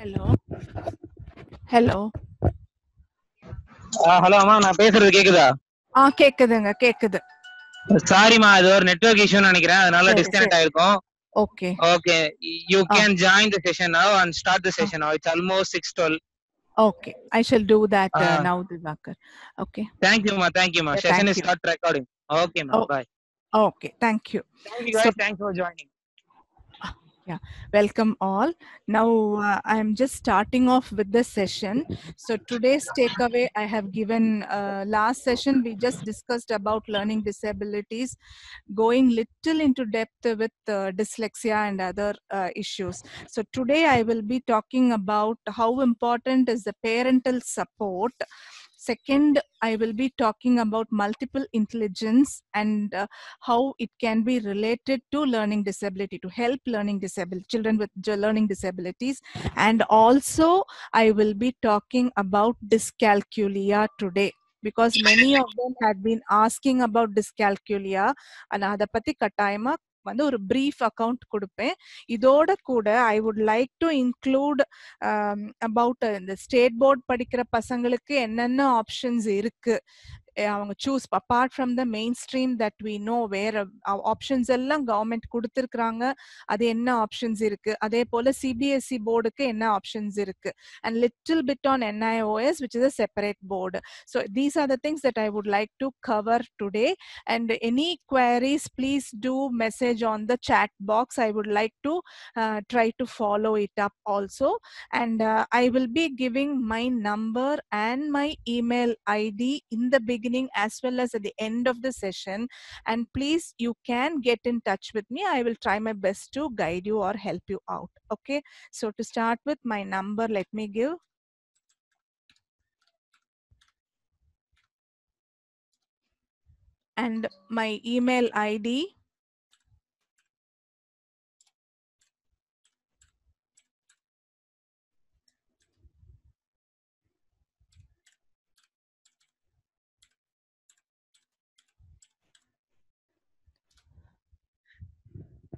Hello hello hello அம்மா நான் பேசுறது கேக்குதா ஆ கேக்குதுங்க கேக்குது சாரிமா இது ஒரு நெட்வொர்க் இஷ்யூ நினைக்கிறேன் அதனால டிஸ்கனெக்ட் ஆயிருக்கும் okay okay you can join the session now and start the session now it's almost 6:12 okay I shall do that now Divakar okay thank you மா थैंक यू மா session is start recording okay மா bye okay thank you thank you guys so, thanks for Yeah, welcome all. Now uh, I'm just starting off with the session. So today's takeaway I have given uh, last session. We just discussed about learning disabilities, going little into depth with uh, dyslexia and other uh, issues. So today I will be talking about how important is the parental support second i will be talking about multiple intelligence and uh, how it can be related to learning disability to help learning disabled children with learning disabilities and also i will be talking about dyscalculia today because many of them had been asking about dyscalculia and அதை பத்தி வந்து ஒரு brief account கொடுப்பேன் இதோட கூட I would like to include about இந்த state board படிக்கிற பசங்களுக்கு என்னென்ன ஆப்ஷன்ஸ் இருக்கு அவங்க choose apart from the mainstream that we know வேற ஆப்ஷன்ஸ் எல்லாம் கவர்மெண்ட் கொடுத்துருக்குறாங்க அது என்ன ஆப்ஷன்ஸ் இருக்கு அதே போல சிபிஎஸ்சி போர்டுக்கு என்ன ஆப்ஷன்ஸ் இருக்கு and little bit on NIOS which is a separate board so these are the things that I would like to cover today and any queries please do message on the chat box i would like to uh, try to follow it up also and uh, i will be giving my number and my email id in the beginning beginning as well as at the end of the session. And please, you can get in touch with me. I will try my best to guide you or help you out. Okay. So to start with my number, let me give and my email ID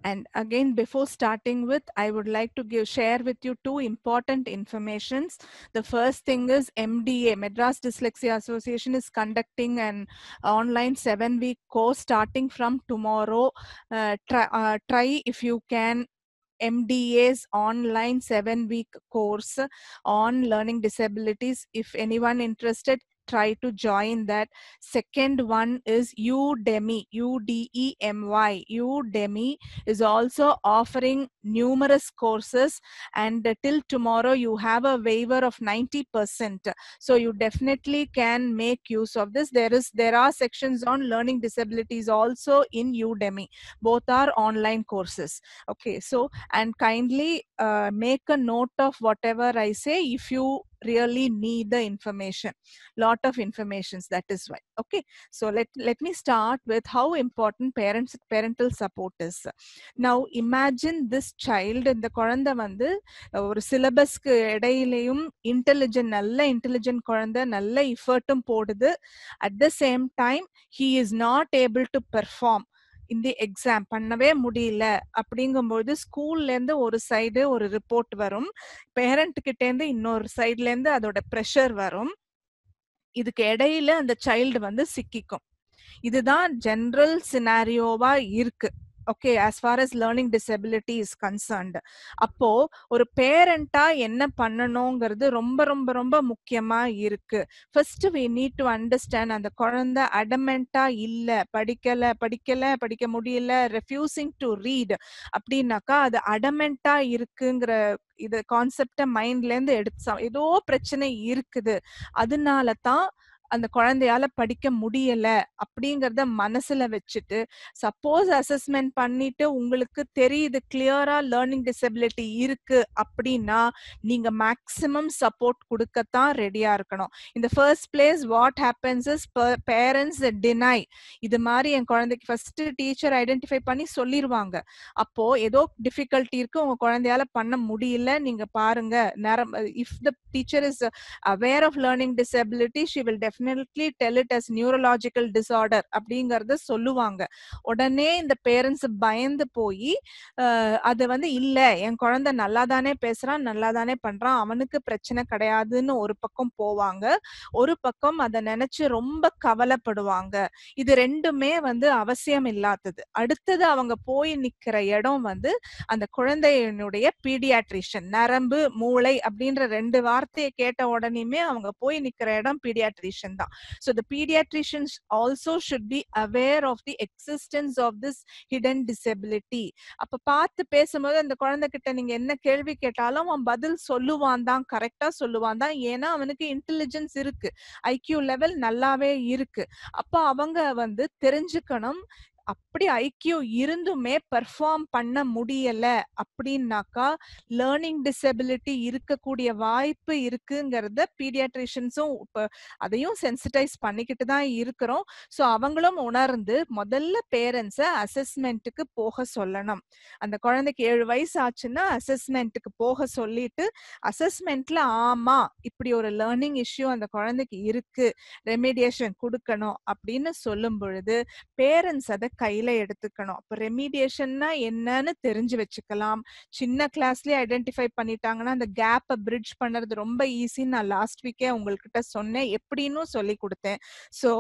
And again, before starting with, I would like to give, share with you two important informations. The first thing is MDA, Madras Dyslexia Association is conducting an online seven week course starting from tomorrow. Uh, try, uh, try if you can MDA's online seven week course on learning disabilities. If anyone interested, try to join that. Second one is Udemy, U-D-E-M-Y. Udemy is also offering numerous courses and uh, till tomorrow you have a waiver of 90%. So you definitely can make use of this. There is There are sections on learning disabilities also in Udemy. Both are online courses. Okay, so and kindly uh, make a note of whatever I say. If you really need the information lot of informations that is why okay so let let me start with how important parents parental support is now imagine this child in the koranda vandu or syllabus ku edayilum intelligent nalla intelligent koranda nalla effortum podudhu at the same time he is not able to perform இந்த exam பண்ணவே முடியல அப்படிங்கும்போது ஸ்கூல்ல இருந்து ஒரு side ஒரு report வரும் parent கிட்ட இருந்து இன்னொரு சைட்ல இருந்து அதோட ப்ரெஷர் வரும் இதுக்கு இடையில அந்த சைல்டு வந்து சிக்கிக்கும் இதுதான் ஜென்ரல் சினாரியோவா இருக்கு okay as far as learning disability is concerned அப்போ ஒரு பேரண்டா என்ன பண்ணணுங்கிறது ரொம்ப ரொம்ப ரொம்ப முக்கியமா இருக்கு first we need to understand அந்த குழந்தை அடமெண்டா இல்ல படிக்கல படிக்கல படிக்க முடியல ரெஃப்யூசிங் டு ரீட் அப்படின்னாக்கா அது அடமெண்டா இருக்குங்கிற இது கான்செப்ட மைண்ட்ல இருந்து எடுத்து ஏதோ பிரச்சனை இருக்குது அதனால தான் அந்த குழந்தையால படிக்க முடியல அப்படிங்கறத மனசுல வச்சுட்டு சப்போஸ் அசஸ்மெண்ட் பண்ணிட்டு உங்களுக்கு தெரியுது கிளியரா லேர்னிங் டிசபிலிட்டி இருக்கு அப்படின்னா நீங்க மேக்சிமம் சப்போர்ட் கொடுக்கத்தான் ரெடியா இருக்கணும் இந்த first place what happens is parents டினை இது மாதிரி என் குழந்தைக்கு ஃபர்ஸ்ட் டீச்சர் ஐடென்டிஃபை பண்ணி சொல்லிடுவாங்க அப்போ ஏதோ டிஃபிகல்ட்டி இருக்கு உங்க குழந்தையால பண்ண முடியல நீங்க பாருங்க நேரம் if the teacher is aware of learning disability she will definite definitely tell it as neurological disorder அப்படிங்கறத சொல்லுவாங்க உடனே இந்த பேரண்ட்ஸ் பயந்து போய் அது வந்து இல்ல என் குழந்தை நல்லா தானே பேசுறான் நல்லா தானே பண்றான் அவனுக்கு பிரச்சனை கிடையாதுன்னு ஒரு பக்கம் போவாங்க ஒரு பக்கம் அதை நினைச்சு ரொம்ப கவலைப்படுவாங்க இது ரெண்டுமே வந்து அவசியம் இல்லாதது அடுத்தது அவங்க போய் நிக்கிற இடம் வந்து அந்த குழந்தையினுடைய பீடியாட்ரிஷியன் நரம்பு மூளை அப்படின்ற ரெண்டு வார்த்தையை கேட்ட உடனேயுமே அவங்க போய் நிக்கிற இடம் பீடியாட்ரிஷியன் population தான் so the paediatricians also should be aware of the existence of this hidden disability அப்ப பார்த்து பேசும்போது அந்த கிட்ட நீங்க என்ன கேள்வி கேட்டாலும் அவன் பதில் சொல்லுவான் தான் கரெக்டாக சொல்லுவான் தான் ஏன்னா அவனுக்கு இன்டெலிஜென்ஸ் இருக்கு ஐக்கியூ லெவல் நல்லாவே இருக்கு அப்ப அவங்க வந்து தெரிஞ்சுக்கணும் அப்படி ஐக்கியம் இருந்துமே பெர்ஃபார்ம் பண்ண முடியல அப்படின்னாக்கா லேர்னிங் டிசபிலிட்டி இருக்கக்கூடிய வாய்ப்பு இருக்குங்கிறத பீடியாட்ரிஷியன்ஸும் இப்போ அதையும் சென்சிட்டைஸ் பண்ணிக்கிட்டு தான் இருக்கிறோம் ஸோ அவங்களும் உணர்ந்து முதல்ல பேரண்ட்ஸை அசஸ்மெண்ட்டுக்கு போக சொல்லணும் அந்த குழந்தைக்கு ஏழு வயசு ஆச்சுன்னா அசஸ்மெண்ட்டுக்கு போக சொல்லிட்டு அசஸ்மெண்ட்ல ஆமா இப்படி ஒரு லேர்னிங் இஷ்யூ அந்த குழந்தைக்கு இருக்கு ரெமிடியேஷன் கொடுக்கணும் அப்படின்னு சொல்லும் பொழுது பேரண்ட்ஸ் அதை கையில எடுத்துக்கணும் அப்ப ரெமிடியேஷன்னா என்னன்னு தெரிஞ்சு வச்சுக்கலாம் சின்ன கிளாஸ்லயே ஐடென்டிஃபை பண்ணிட்டாங்கன்னா அந்த கேப்பை பிரிட்ஜ் பண்றது ரொம்ப ஈஸின்னு நான் லாஸ்ட் வீக்கே உங்கள்கிட்ட சொன்னேன் எப்படின்னு சொல்லி கொடுத்தேன் ஸோ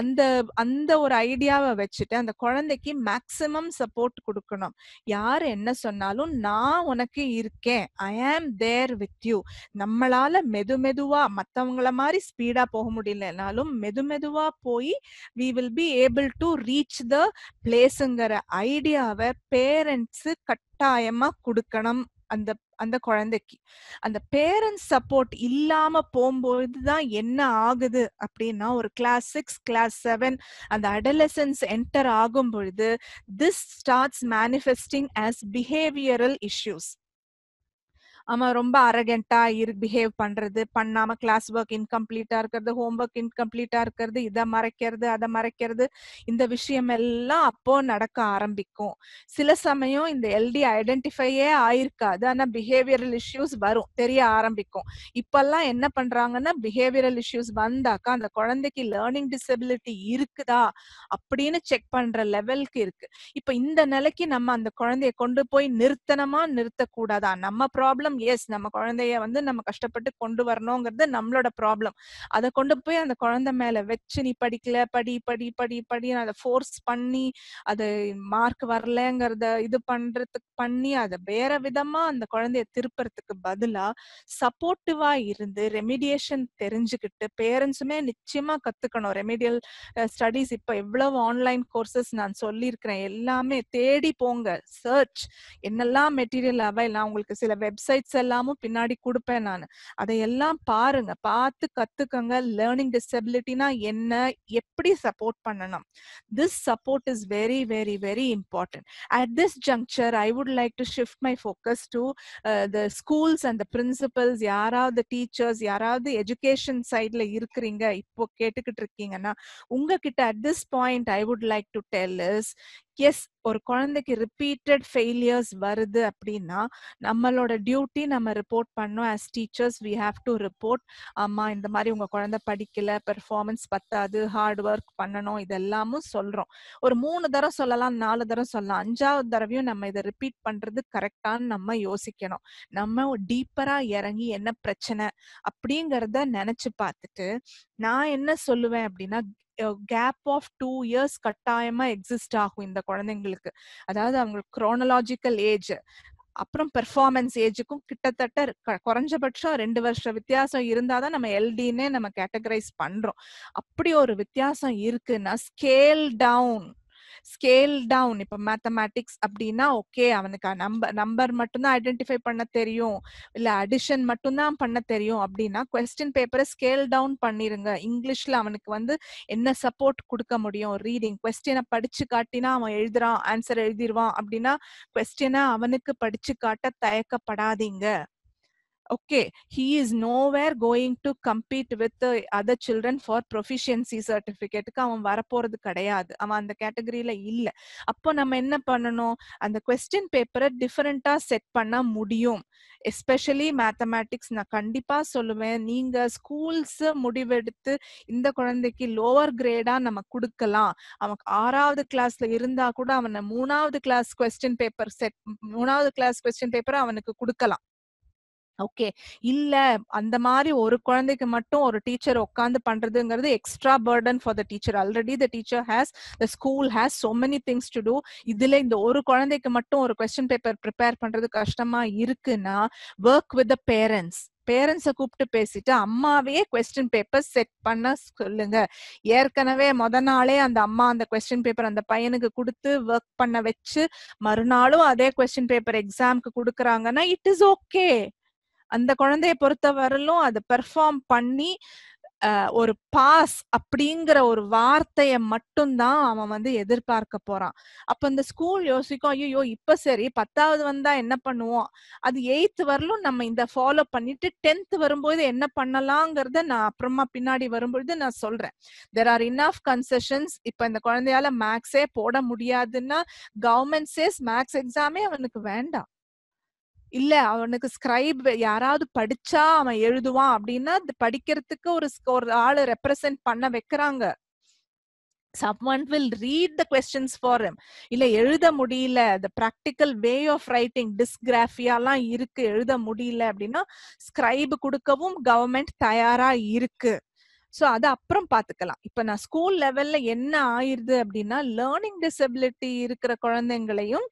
அந்த அந்த ஒரு ஐடியாவை வச்சுட்டு அந்த குழந்தைக்கு மேக்சிமம் சப்போர்ட் கொடுக்கணும் யார் என்ன சொன்னாலும் நான் உனக்கு இருக்கேன் ஐ ஆம் தேர் வித் யூ நம்மளால மெது மெதுவா மற்றவங்கள மாதிரி ஸ்பீடா போக முடியலனாலும் மெது மெதுவா போய் we will be able to reach the பிளேஸுங்கிற ஐடியாவை பேரண்ட்ஸ் கட்டாயமா கொடுக்கணும் அந்த அந்த குழந்தைக்கு அந்த பேரண்ட்ஸ் சப்போர்ட் இல்லாம போகும்போது தான் என்ன ஆகுது அப்படின்னா ஒரு கிளாஸ் சிக்ஸ் கிளாஸ் செவன் அந்த அடலசன்ஸ் என்டர் ஆகும் பொழுது this starts manifesting as behavioural issues அவன் ரொம்ப அரகண்டா இரு பிஹேவ் பண்றது பண்ணாம கிளாஸ் ஒர்க் இன்கம்ப்ளீட்டா இருக்கிறது ஹோம் ஒர்க் இன்கம்ப்ளீட்டா இருக்கிறது இதை மறைக்கிறது அதை மறைக்கிறது இந்த விஷயம் எல்லாம் அப்போ நடக்க ஆரம்பிக்கும் சில சமயம் இந்த எல்டி ஐடென்டிஃபையே ஆயிருக்காது ஆனா பிஹேவியரல் இஷ்யூஸ் வரும் தெரிய ஆரம்பிக்கும் இப்பெல்லாம் என்ன பண்றாங்கன்னா பிஹேவியரல் இஷ்யூஸ் வந்தாக்கா அந்த குழந்தைக்கு லேர்னிங் டிசபிலிட்டி இருக்குதா அப்படின்னு செக் பண்ற லெவலுக்கு இருக்கு இப்ப இந்த நிலைக்கு நம்ம அந்த குழந்தைய கொண்டு போய் நிறுத்தனமா நிறுத்தக்கூடாதா நம்ம ப்ராப்ளம் ப்ராப்ளம் எஸ் நம்ம குழந்தைய வந்து நம்ம கஷ்டப்பட்டு கொண்டு வரணுங்கிறது நம்மளோட ப்ராப்ளம் அதை கொண்டு போய் அந்த குழந்தை மேல வச்சு நீ படிக்கல படி படி படி படி அதை ஃபோர்ஸ் பண்ணி அது மார்க் வரலங்கிறத இது பண்றதுக்கு பண்ணி அதை வேற விதமா அந்த குழந்தைய திருப்புறதுக்கு பதிலா சப்போர்ட்டிவா இருந்து ரெமிடியேஷன் தெரிஞ்சுக்கிட்டு பேரண்ட்ஸுமே நிச்சயமா கத்துக்கணும் ரெமிடியல் ஸ்டடிஸ் இப்ப எவ்வளவு ஆன்லைன் கோர்சஸ் நான் சொல்லியிருக்கிறேன் எல்லாமே தேடி போங்க சர்ச் என்னெல்லாம் மெட்டீரியல் அவைல் நான் உங்களுக்கு சில வெப்சைட் ஸ்லைட்ஸ் எல்லாமும் பின்னாடி கொடுப்பேன் நான் அதையெல்லாம் பாருங்க பார்த்து கத்துக்கங்க லேர்னிங் டிசபிலிட்டினா என்ன எப்படி சப்போர்ட் பண்ணணும் this support is very very very important at this juncture I would like to shift my focus to the schools and the principals யாராவது டீச்சர்ஸ் யாராவது எஜுகேஷன் சைட்ல இருக்கிறீங்க இப்போ கேட்டுக்கிட்டு இருக்கீங்கன்னா உங்ககிட்ட at this point I would like to tell is yes ஒரு குழந்தைக்கு ரிப்பீட்டட் ஃபெயிலியர்ஸ் வருது அப்படின்னா நம்மளோட டியூட்டி நம்ம ரிப்போர்ட் பண்ணோம் as teachers we have to report அம்மா இந்த மாதிரி உங்கள் குழந்தை படிக்கல பெர்ஃபார்மன்ஸ் பத்தாது ஹார்ட் ஒர்க் பண்ணணும் இதெல்லாமும் சொல்கிறோம் ஒரு மூணு தரம் சொல்லலாம் நாலு தரம் சொல்லலாம் அஞ்சாவது தடவையும் நம்ம இதை ரிப்பீட் பண்ணுறது கரெக்டான்னு நம்ம யோசிக்கணும் நம்ம டீப்பராக இறங்கி என்ன பிரச்சனை அப்படிங்கிறத நினச்சி பார்த்துட்டு நான் என்ன சொல்லுவேன் அப்படின்னா கேப் ஆஃப் டூ இயர்ஸ் கட்டாயமா எக்ஸிஸ்ட் ஆகும் இந்த குழந்தைங்களுக்கு அதாவது அவங்களுக்கு குரோனலாஜிக்கல் ஏஜ் அப்புறம் பெர்ஃபார்மன்ஸ் ஏஜுக்கும் கிட்டத்தட்ட குறைஞ்சபட்சம் ரெண்டு வருஷம் வித்தியாசம் இருந்தாதான் நம்ம எல்டினே நம்ம கேட்டகரைஸ் பண்றோம் அப்படி ஒரு வித்தியாசம் இருக்குன்னா ஸ்கேல் டவுன் ஸ்கேல் டவுன் இப்போ மேத்தமேட்டிக்ஸ் அப்படின்னா ஓகே அவனுக்கு நம்பர் நம்பர் மட்டும்தான் ஐடென்டிஃபை பண்ண தெரியும் இல்லை அடிஷன் மட்டும்தான் பண்ண தெரியும் அப்படின்னா கொஸ்டின் பேப்பரை ஸ்கேல் டவுன் பண்ணிருங்க இங்கிலீஷ்ல அவனுக்கு வந்து என்ன சப்போர்ட் கொடுக்க முடியும் ரீடிங் கொஸ்டினை படிச்சு காட்டினா அவன் எழுதுறான் ஆன்சர் எழுதிடுவான் அப்படின்னா கொஸ்டினை அவனுக்கு படிச்சு காட்ட தயக்கப்படாதீங்க okay he is nowhere going to compete with the other children for proficiency certificate அவன் வரப்போறது கிடையாது அவன் அந்த கேட்டகரியில இல்ல அப்போ நம்ம என்ன பண்ணணும் அந்த கொஸ்டின் பேப்பரை டிஃபரெண்டா செட் பண்ண முடியும் எஸ்பெஷலி மேத்தமேட்டிக்ஸ் நான் கண்டிப்பா சொல்லுவேன் நீங்க ஸ்கூல்ஸ் முடிவெடுத்து இந்த குழந்தைக்கு லோவர் கிரேடா நம்ம கொடுக்கலாம் அவன் ஆறாவது கிளாஸ்ல இருந்தா கூட அவனை மூணாவது கிளாஸ் கொஸ்டின் பேப்பர் செட் மூணாவது கிளாஸ் கொஸ்டின் பேப்பர் அவனுக்கு கொடுக்கலாம் ஓகே இல்ல அந்த மாதிரி ஒரு குழந்தைக்கு மட்டும் ஒரு டீச்சர் உட்காந்து பண்றதுங்கிறது extra burden for the teacher already the teacher has the school has so many things to do இதுல இந்த ஒரு குழந்தைக்கு மட்டும் ஒரு கொஸ்டின் பேப்பர் ப்ரிப்பேர் பண்றது கஷ்டமா இருக்குன்னா ஒர்க் வித் த பேரண்ட்ஸ் பேரண்ட்ஸை கூப்பிட்டு பேசிட்டு அம்மாவே கொஸ்டின் பேப்பர் செட் பண்ண சொல்லுங்க ஏற்கனவே மொத நாளே அந்த அம்மா அந்த கொஸ்டின் பேப்பர் அந்த பையனுக்கு கொடுத்து ஒர்க் பண்ண வச்சு மறுநாளும் அதே கொஸ்டின் பேப்பர் எக்ஸாம்க்கு கொடுக்குறாங்கன்னா இட் இஸ் ஓகே அந்த குழந்தைய பொறுத்த வரலும் அதை பெர்ஃபார்ம் பண்ணி ஒரு பாஸ் அப்படிங்கிற ஒரு வார்த்தையை மட்டும்தான் அவன் வந்து எதிர்பார்க்க போறான் அப்ப இந்த ஸ்கூல் யோசிக்கும் ஐயோ இப்ப சரி பத்தாவது வந்தா என்ன பண்ணுவோம் அது எயித் வரலும் நம்ம இந்த ஃபாலோ பண்ணிட்டு டென்த் வரும்போது என்ன பண்ணலாங்கிறத நான் அப்புறமா பின்னாடி வரும்பொழுது நான் சொல்றேன் தெர் ஆர் ஆஃப் கன்செஷன்ஸ் இப்ப இந்த குழந்தையால மேக்ஸே போட முடியாதுன்னா கவர்மெண்ட் சேஸ் மேக்ஸ் எக்ஸாமே அவனுக்கு வேண்டாம் இல்ல அவனுக்கு ஸ்கிரைப் யாராவது படிச்சா அவன் எழுதுவான் அப்படின்னா படிக்கிறதுக்கு ஒரு ஒரு ஆளு ரெப்ரசென்ட் பண்ண வைக்கிறாங்க someone will read the questions for em இல்ல எழுத முடியல the practical way of writing டிஸ்கிராஃபியாலாம் இருக்கு எழுத முடியல அப்படின்னா ஸ்கிரைப் கொடுக்கவும் கவர்மெண்ட் தயாரா இருக்கு ஸோ அது அப்புறம் பார்த்துக்கலாம் இப்போ நான் ஸ்கூல் லெவல்ல என்ன ஆயிருது அப்படின்னா லேர்னிங் டிசபிலிட்டி இருக்கிற குழந்தைங்களையும்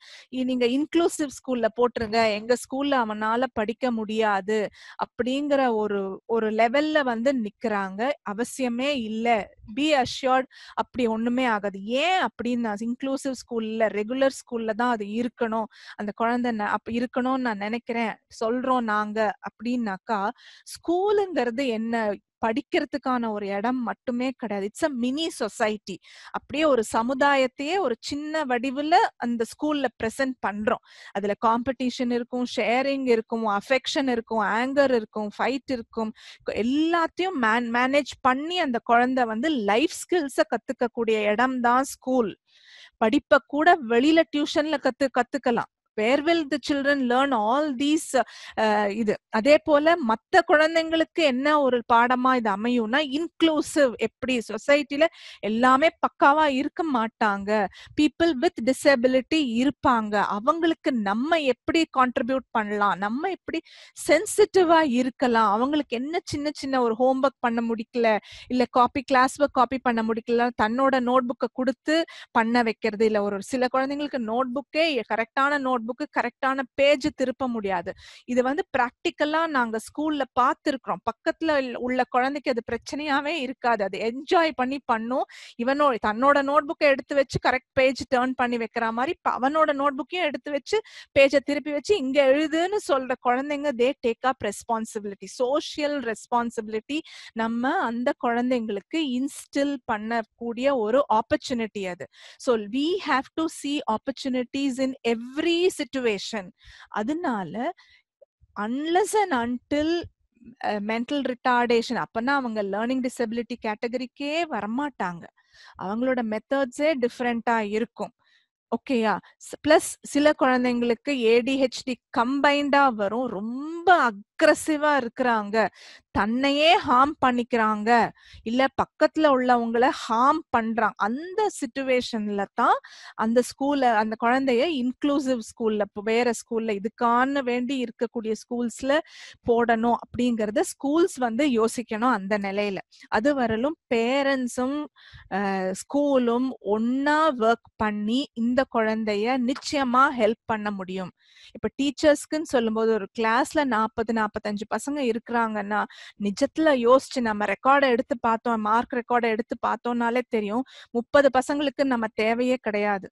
நீங்க இன்க்ளூசிவ் ஸ்கூல்ல போட்டுருங்க எங்க ஸ்கூல்ல அவனால படிக்க முடியாது அப்படிங்கிற ஒரு ஒரு லெவல்ல வந்து நிக்கிறாங்க அவசியமே இல்லை பி அஷ்யோர்ட் அப்படி ஒண்ணுமே ஆகாது ஏன் அப்படின்னு இன்க்ளூசிவ் ஸ்கூல்ல ரெகுலர் ஸ்கூல்ல தான் அது இருக்கணும் அந்த குழந்தை அப்ப இருக்கணும்னு நான் நினைக்கிறேன் சொல்றோம் நாங்க அப்படின்னாக்கா ஸ்கூலுங்கிறது என்ன படிக்கிறதுக்கான ஒரு இடம் மட்டுமே கிடையாது இட்ஸ் அ மினி சொசைட்டி அப்படியே ஒரு சமுதாயத்தையே ஒரு சின்ன வடிவில் அந்த ஸ்கூல்ல ப்ரெசென்ட் பண்றோம் அதுல காம்படிஷன் இருக்கும் ஷேரிங் இருக்கும் அஃபெக்ஷன் இருக்கும் ஆங்கர் இருக்கும் ஃபைட் இருக்கும் எல்லாத்தையும் மேன் மேனேஜ் பண்ணி அந்த குழந்தை வந்து லைஃப் ஸ்கில்ஸை கூடிய இடம் தான் ஸ்கூல் படிப்பை கூட வெளியில டியூஷன்ல கத்து கத்துக்கலாம் where will the children learn all these இது அதே போல மற்ற குழந்தைங்களுக்கு என்ன ஒரு பாடமா இது அமையும்னா இன்க்ளூசிவ் எப்படி சொசைட்டில எல்லாமே பக்காவா இருக்க மாட்டாங்க பீப்புள் வித் டிசபிலிட்டி இருப்பாங்க அவங்களுக்கு நம்ம எப்படி கான்ட்ரிபியூட் பண்ணலாம் நம்ம எப்படி சென்சிட்டிவா இருக்கலாம் அவங்களுக்கு என்ன சின்ன சின்ன ஒரு ஹோம்ஒர்க் பண்ண முடிக்கல இல்ல காப்பி கிளாஸ் ஒர்க் காப்பி பண்ண முடிக்கல தன்னோட நோட் கொடுத்து பண்ண வைக்கிறது இல்ல ஒரு சில குழந்தைங்களுக்கு நோட் புக்கே கரெக்டான நோட் நோட் புக்கு கரெக்டான பேஜ் திருப்ப முடியாது இது வந்து ப்ராக்டிக்கலா நாங்க ஸ்கூல்ல பார்த்துருக்குறோம் பக்கத்துல உள்ள குழந்தைக்கு அது பிரச்சனையாவே இருக்காது அது என்ஜாய் பண்ணி பண்ணும் இவனோ தன்னோட நோட் புக்கை எடுத்து வச்சு கரெக்ட் பேஜ் டேர்ன் பண்ணி வைக்கிற மாதிரி அவனோட நோட் புக்கையும் எடுத்து வச்சு பேஜை திருப்பி வச்சு இங்க எழுதுன்னு சொல்ற குழந்தைங்க they take up responsibility social responsibility நம்ம அந்த குழந்தைங்களுக்கு இன்ஸ்டில் பண்ணக்கூடிய ஒரு ஆப்பர்ச்சுனிட்டி அது so we have to see opportunities in every situation அதனால unless and until mental retardation அப்பனா அவங்க லேர்னிங் டிசபிலிட்டி கேட்டகரிக்கே வரமாட்டாங்க அவங்களோட மெத்தட்ஸே டிஃப்ரெண்டா இருக்கும் ஓகேயா பிளஸ் சில குழந்தைங்களுக்கு ஏடிஹெச்டி கம்பைண்டா வரும் ரொம்ப அக்ரஸிவா இருக்கிறாங்க தன்னையே ஹார்ம் பண்ணிக்கிறாங்க இல்ல பக்கத்துல உள்ளவங்கள ஹார்ம் பண்றாங்க அந்த சுச்சுவேஷன்ல தான் அந்த ஸ்கூல்ல அந்த குழந்தைய இன்க்ளூசிவ் ஸ்கூல்ல வேற ஸ்கூல்ல இதுக்கான வேண்டி இருக்கக்கூடிய ஸ்கூல்ஸ்ல போடணும் அப்படிங்கறத ஸ்கூல்ஸ் வந்து யோசிக்கணும் அந்த நிலையில அது வரலும் பேரண்ட்ஸும் ஸ்கூலும் ஒன்னா ஒர்க் பண்ணி இந்த குழந்தைய நிச்சயமா ஹெல்ப் பண்ண முடியும் இப்ப டீச்சர்ஸ்க்குன்னு சொல்லும்போது ஒரு கிளாஸ்ல நாற்பது நாற்பத்தஞ்சு பசங்க இருக்கிறாங்கன்னா நிஜத்துல யோசிச்சு நம்ம ரெக்கார்டை எடுத்து பார்த்தோம் மார்க் ரெக்கார்டை எடுத்து பார்த்தோம்னாலே தெரியும் முப்பது பசங்களுக்கு நம்ம தேவையே கிடையாது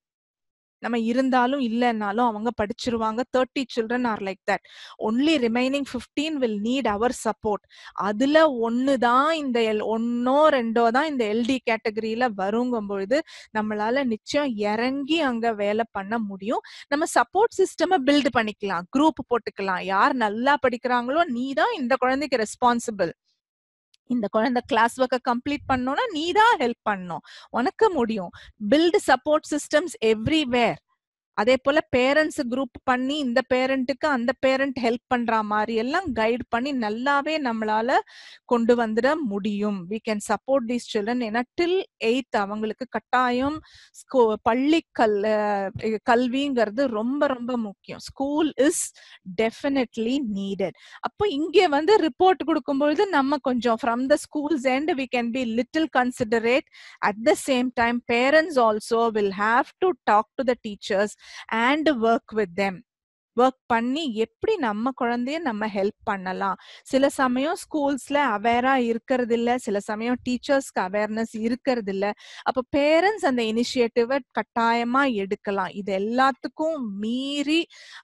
நம்ம இருந்தாலும் இல்லைன்னாலும் அவங்க படிச்சிருவாங்க thirty children are like that only remaining fifteen will need our support அதுல ஒன்னு தான் இந்த எல் ஒன்னோ ரெண்டோ தான் இந்த எல்டி கேட்டகரியில வருங்கும் பொழுது நம்மளால நிச்சயம் இறங்கி அங்க வேலை பண்ண முடியும் நம்ம சப்போர்ட் சிஸ்டம் பில்ட் பண்ணிக்கலாம் குரூப் போட்டுக்கலாம் யார் நல்லா படிக்கிறாங்களோ நீ தான் இந்த குழந்தைக்கு ரெஸ்பான்சிபிள் இந்த குழந்தை கிளாஸ் ஒர்க்கை கம்ப்ளீட் பண்ணோம்னா நீ தான் ஹெல்ப் பண்ணும் உனக்கு முடியும் பில்டு சப்போர்ட் சிஸ்டம்ஸ் எவ்ரிவேர் அதே போல பேரண்ட்ஸ் குரூப் பண்ணி இந்த பேரண்ட்டுக்கு அந்த பேரண்ட் ஹெல்ப் பண்ற மாதிரி எல்லாம் கைட் பண்ணி நல்லாவே நம்மளால கொண்டு வந்துட முடியும் we can support these children ஏன்னா டில் எயித் அவங்களுக்கு கட்டாயம் பள்ளி கல் கல்விங்கிறது ரொம்ப ரொம்ப முக்கியம் ஸ்கூல் இஸ் டெஃபினெட்லி நீடட் அப்போ இங்கே வந்து ரிப்போர்ட் கொடுக்கும்பொழுது நம்ம கொஞ்சம் from the schools end we can be little considerate at the same time parents also will have to talk to the teachers and work with them work பண்ணி எப்படி நம்ம குழந்தைய நம்ம ஹெல்ப் பண்ணலாம் சில சமயம் ஸ்கூல்ஸ்ல அவேரா இருக்கிறது இல்ல சில சமயம் டீச்சர்ஸ்க்கு அவேர்னஸ் இருக்கிறது இல்ல அப்ப பேரண்ட்ஸ் அந்த இனிஷியேட்டிவை கட்டாயமா எடுக்கலாம் இது எல்லாத்துக்கும் மீறி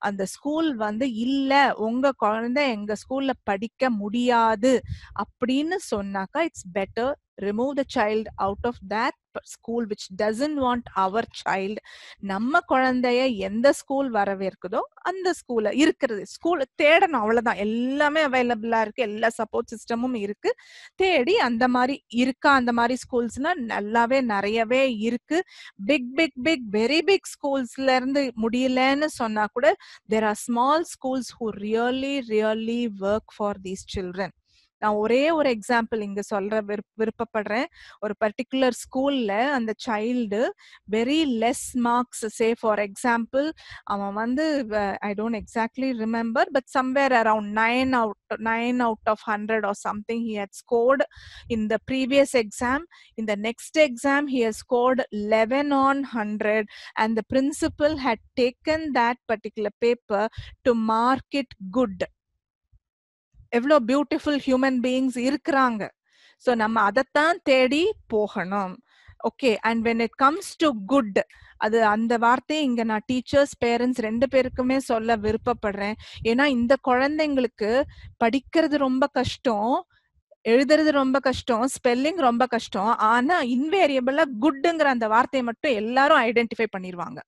அந்த ஸ்கூல் வந்து இல்ல உங்க குழந்தை எங்க ஸ்கூல்ல படிக்க முடியாது அப்படின்னு சொன்னாக்கா it's better remove the child out of that school which doesn't want our child நம்ம குழந்தைய எந்த ஸ்கூல் வரவேற்குதோ அந்த ஸ்கூல்ல இருக்கிறது ஸ்கூல் தேடணும் அவ்வளவுதான் எல்லாமே அவைலபிளா இருக்கு எல்லா சப்போர்ட் சிஸ்டமும் இருக்கு தேடி அந்த மாதிரி இருக்கா அந்த மாதிரி ஸ்கூல்ஸ்னா நல்லாவே நிறையவே இருக்கு big big big very big ஸ்கூல்ஸ்ல இருந்து முடியலன்னு சொன்னா கூட there are small schools who really really work for these children நான் ஒரே ஒரு எக்ஸாம்பிள் இங்க சொல்ற விருப்பப்படுறேன் ஒரு பர்டிகுலர் ஸ்கூல்ல அந்த child very less marks say for example அவன் வந்து I don't exactly remember but somewhere around nine out nine out of hundred or something he had scored இந்த ப்ரீவியஸ் எக்ஸாம் இந்த next exam he has scored eleven on hundred and the principal had taken that particular paper to mark it good எவ்வளோ beautiful human beings இருக்கிறாங்க so நம்ம அதைத்தான் தேடி போகணும் okay and when it comes to good அது அந்த வார்த்தையை இங்க நான் டீச்சர்ஸ் பேரண்ட்ஸ் ரெண்டு பேருக்குமே சொல்ல விருப்பப்படுறேன் ஏன்னா இந்த குழந்தைங்களுக்கு படிக்கிறது ரொம்ப கஷ்டம் எழுதுறது ரொம்ப கஷ்டம் ஸ்பெல்லிங் ரொம்ப கஷ்டம் ஆனா இன்வேரியபிளா குட்ங்கிற அந்த வார்த்தையை மட்டும் எல்லாரும் ஐடென்டிஃபை பண்ணிடுவாங்க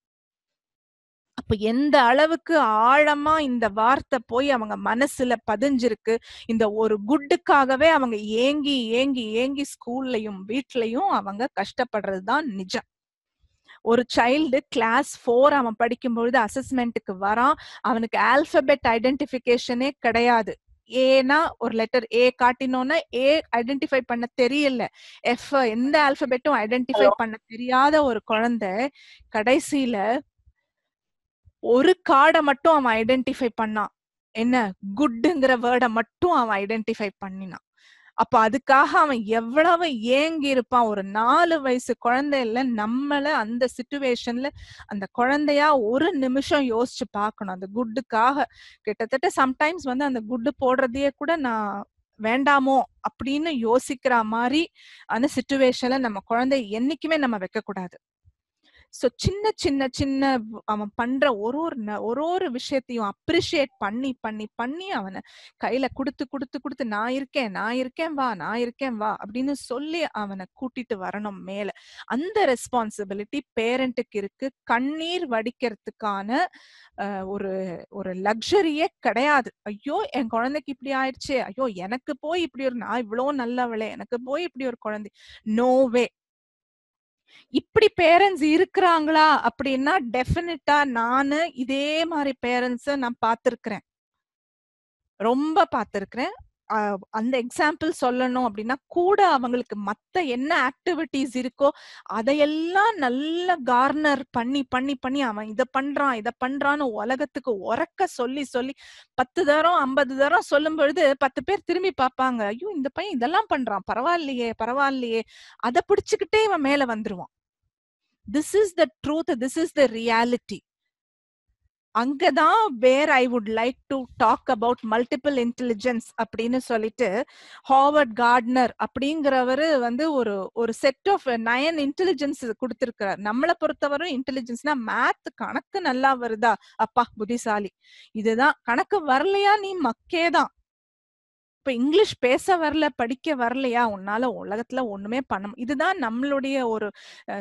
இப்ப எந்த அளவுக்கு ஆழமா இந்த வார்த்தை போய் அவங்க மனசுல பதிஞ்சிருக்கு இந்த ஒரு குட்டுக்காகவே அவங்க ஏங்கி ஏங்கி ஏங்கி ஸ்கூல்லையும் வீட்லயும் அவங்க கஷ்டப்படுறதுதான் நிஜம் ஒரு சைல்டு கிளாஸ் ஃபோர் அவன் படிக்கும்பொழுது அசஸ்மெண்ட்டுக்கு வரான் அவனுக்கு ஆல்பபெட் ஐடென்டிபிகேஷனே கிடையாது ஏனா ஒரு லெட்டர் ஏ காட்டினோன்னா ஏ ஐடென்டிஃபை பண்ண தெரியல எஃப் எந்த ஆல்பபெட்டும் ஐடென்டிஃபை பண்ண தெரியாத ஒரு குழந்தை கடைசியில ஒரு கார்டை மட்டும் அவன் ஐடென்டிஃபை பண்ணான் என்ன குட்டுங்கிற வேர்டை மட்டும் அவன் ஐடென்டிஃபை பண்ணினான் அப்ப அதுக்காக அவன் எவ்வளவு ஏங்கி இருப்பான் ஒரு நாலு வயசு குழந்தையில நம்மள அந்த சுச்சுவேஷன்ல அந்த குழந்தையா ஒரு நிமிஷம் யோசிச்சு பார்க்கணும் அந்த குட்டுக்காக கிட்டத்தட்ட சம்டைம்ஸ் வந்து அந்த குட்டு போடுறதையே கூட நான் வேண்டாமோ அப்படின்னு யோசிக்கிற மாதிரி அந்த சுச்சுவேஷன்ல நம்ம குழந்தை என்னைக்குமே நம்ம வைக்க கூடாது சோ சின்ன சின்ன சின்ன அவன் பண்ற ஒரு ஒரு ஒரு ஒரு விஷயத்தையும் அப்ரிஷியேட் பண்ணி பண்ணி பண்ணி அவனை கையில குடுத்து குடுத்து குடுத்து நான் இருக்கேன் நான் இருக்கேன் வா நான் இருக்கேன் வா அப்படின்னு சொல்லி அவனை கூட்டிட்டு வரணும் மேல அந்த ரெஸ்பான்சிபிலிட்டி பேரண்ட்டுக்கு இருக்கு கண்ணீர் வடிக்கிறதுக்கான ஒரு ஒரு லக்ஸரியே கிடையாது ஐயோ என் குழந்தைக்கு இப்படி ஆயிடுச்சு ஐயோ எனக்கு போய் இப்படி ஒரு நான் இவ்வளோ நல்லவளே எனக்கு போய் இப்படி ஒரு குழந்தை நோவே இப்படி பேரண்ட்ஸ் இருக்கிறாங்களா அப்படின்னா டெபினிட்டா நானு இதே மாதிரி பேரண்ட்ஸ நான் பார்த்திருக்கிறேன் ரொம்ப பார்த்திருக்கிறேன் அந்த எக்ஸாம்பிள் சொல்லணும் அப்படின்னா கூட அவங்களுக்கு மத்த என்ன ஆக்டிவிட்டிஸ் இருக்கோ அதையெல்லாம் நல்லா கார்னர் பண்ணி பண்ணி பண்ணி அவன் இதை பண்றான் இதை பண்றான்னு உலகத்துக்கு உறக்க சொல்லி சொல்லி பத்து தரம் ஐம்பது தரம் சொல்லும் பொழுது பத்து பேர் திரும்பி பார்ப்பாங்க ஐயோ இந்த பையன் இதெல்லாம் பண்றான் பரவாயில்லையே பரவாயில்லையே அதை பிடிச்சுக்கிட்டே இவன் மேல வந்துருவான் this is the truth this is the reality அங்கதான் where I would like to talk about multiple intelligence அப்படின்னு சொல்லிட்டு ஹார்வர்ட் கார்ட்னர் அப்படிங்கிறவரு வந்து ஒரு ஒரு செட் ஆஃப் நயன் இன்டெலிஜென்ஸ் கொடுத்துருக்கிறார் நம்மளை பொறுத்தவரும் இன்டெலிஜென்ஸ்னா மேத் கணக்கு நல்லா வருதா அப்பா புத்திசாலி இதுதான் கணக்கு வரலையா நீ மக்கே தான் இப்ப இங்கிலீஷ் பேச வரல படிக்க வரலையா உன்னால உலகத்துல ஒண்ணுமே பண்ண இதுதான் நம்மளுடைய ஒரு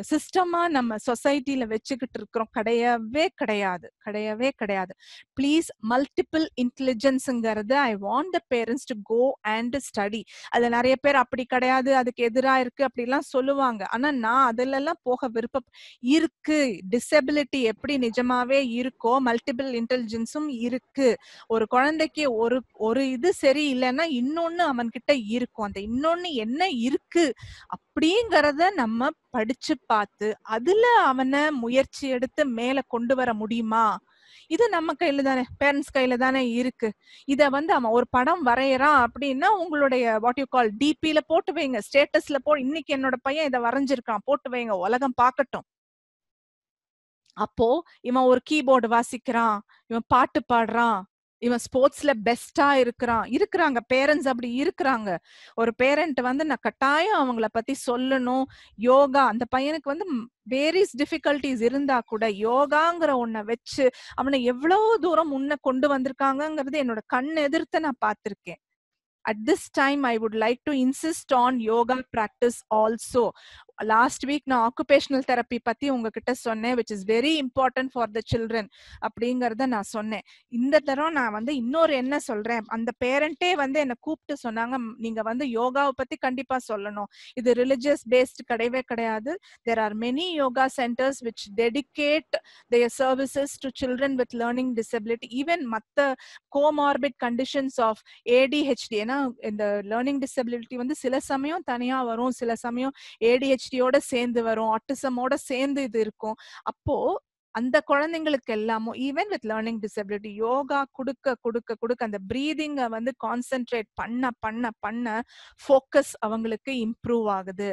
சிஸ்டமா நம்ம சொசைட்டில வச்சுக்கிட்டு இருக்கிறோம் கிடையவே கிடையாது கிடையவே கிடையாது ப்ளீஸ் மல்டிபிள் இன்டெலிஜென்ஸுங்கிறது I want the parents to go and study அதுல நிறைய பேர் அப்படி கிடையாது அதுக்கு எதிராக இருக்கு அப்படிலாம் சொல்லுவாங்க ஆனா நான் அதுல எல்லாம் போக விருப்பம் இருக்கு டிசபிலிட்டி எப்படி நிஜமாவே இருக்கோ மல்டிபிள் இன்டெலிஜென்ஸும் இருக்கு ஒரு குழந்தைக்கு ஒரு ஒரு இது சரி இல்லைன்னா இன்னொன்னு அவன் கிட்ட இருக்கும் அந்த இன்னொன்னு என்ன இருக்கு அப்படிங்கறத நம்ம படிச்சு பார்த்து அதுல அவனை முயற்சி எடுத்து மேல கொண்டு வர முடியுமா இது நம்ம கையில தானே பேரண்ட்ஸ் கையில தானே இருக்கு இத வந்து அவன் ஒரு படம் வரையறான் அப்படின்னா உங்களுடைய வாட் யூ கால் டிபில போட்டு வைங்க ஸ்டேட்டஸ்ல போ இன்னைக்கு என்னோட பையன் இதை வரைஞ்சிருக்கான் போட்டு வைங்க உலகம் பாக்கட்டும் அப்போ இவன் ஒரு கீபோர்டு வாசிக்கிறான் இவன் பாட்டு பாடுறான் இவன் ஸ்போர்ட்ஸ்ல பெஸ்டா இருக்கிறான் இருக்கிறாங்க பேரண்ட்ஸ் அப்படி இருக்கிறாங்க ஒரு பேரண்ட் வந்து நான் கட்டாயம் அவங்கள பத்தி சொல்லணும் யோகா அந்த பையனுக்கு வந்து வேரிஸ் டிஃபிகல்டிஸ் இருந்தா கூட யோகாங்கிற ஒன்ன வச்சு அவனை எவ்வளவு தூரம் முன்ன கொண்டு வந்திருக்காங்கிறது என்னோட கண் எதிர்த்த நான் பார்த்திருக்கேன் at this time I would like to insist on yoga practice also last week நான் ஆக்குபேஷனல் தெரப்பி பத்தி உங்ககிட்ட சொன்னேன் which is very important for the children அப்படிங்கறத நான் சொன்னேன் இந்த தரம் நான் வந்து இன்னொரு என்ன சொல்றேன் அந்த பேரண்டே வந்து என்னை கூப்பிட்டு சொன்னாங்க நீங்க வந்து யோகாவை பத்தி கண்டிப்பா சொல்லணும் இது ரிலிஜியஸ் பேஸ்ட் கிடையவே கிடையாது there are many yoga centers which dedicate their services to children with learning disability even மத்த கோமார்பிட் கண்டிஷன்ஸ் ஆஃப் ஏடிஹெச்டி ஏன்னா இந்த லேர்னிங் டிசபிலிட்டி வந்து சில சமயம் தனியா வரும் சில சமயம் ஏடிஹெச் ஏடிஹெச்டியோட சேர்ந்து வரும் ஆட்டிசமோட சேர்ந்து இது இருக்கும் அப்போ அந்த குழந்தைங்களுக்கு எல்லாமும் even with learning disability yoga கொடுக்க கொடுக்க கொடுக்க அந்த ப்ரீதிங்கை வந்து கான்சென்ட்ரேட் பண்ண பண்ண பண்ண ஃபோக்கஸ் அவங்களுக்கு இம்ப்ரூவ் ஆகுது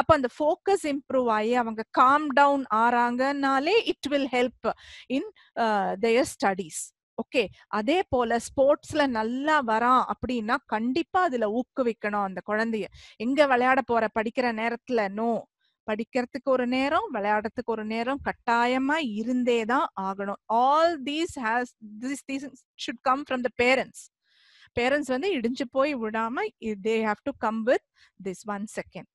அப்ப அந்த ஃபோக்கஸ் இம்ப்ரூவ் ஆகி அவங்க காம் டவுன் ஆறாங்கனாலே it will help in their studies okay அதே போல ஸ்போர்ட்ஸ்ல நல்லா வரா அப்படின்னா கண்டிப்பா அதுல ஊக்குவிக்கணும் அந்த குழந்தைய எங்க விளையாட போற படிக்கிற நேரத்துல நோ படிக்கிறதுக்கு ஒரு நேரம் விளையாடுறதுக்கு ஒரு நேரம் கட்டாயமா இருந்தே தான் ஆகணும் all these has this these should come from the parents parents வந்து இடிஞ்சு போய் விடாம they have to come with this one second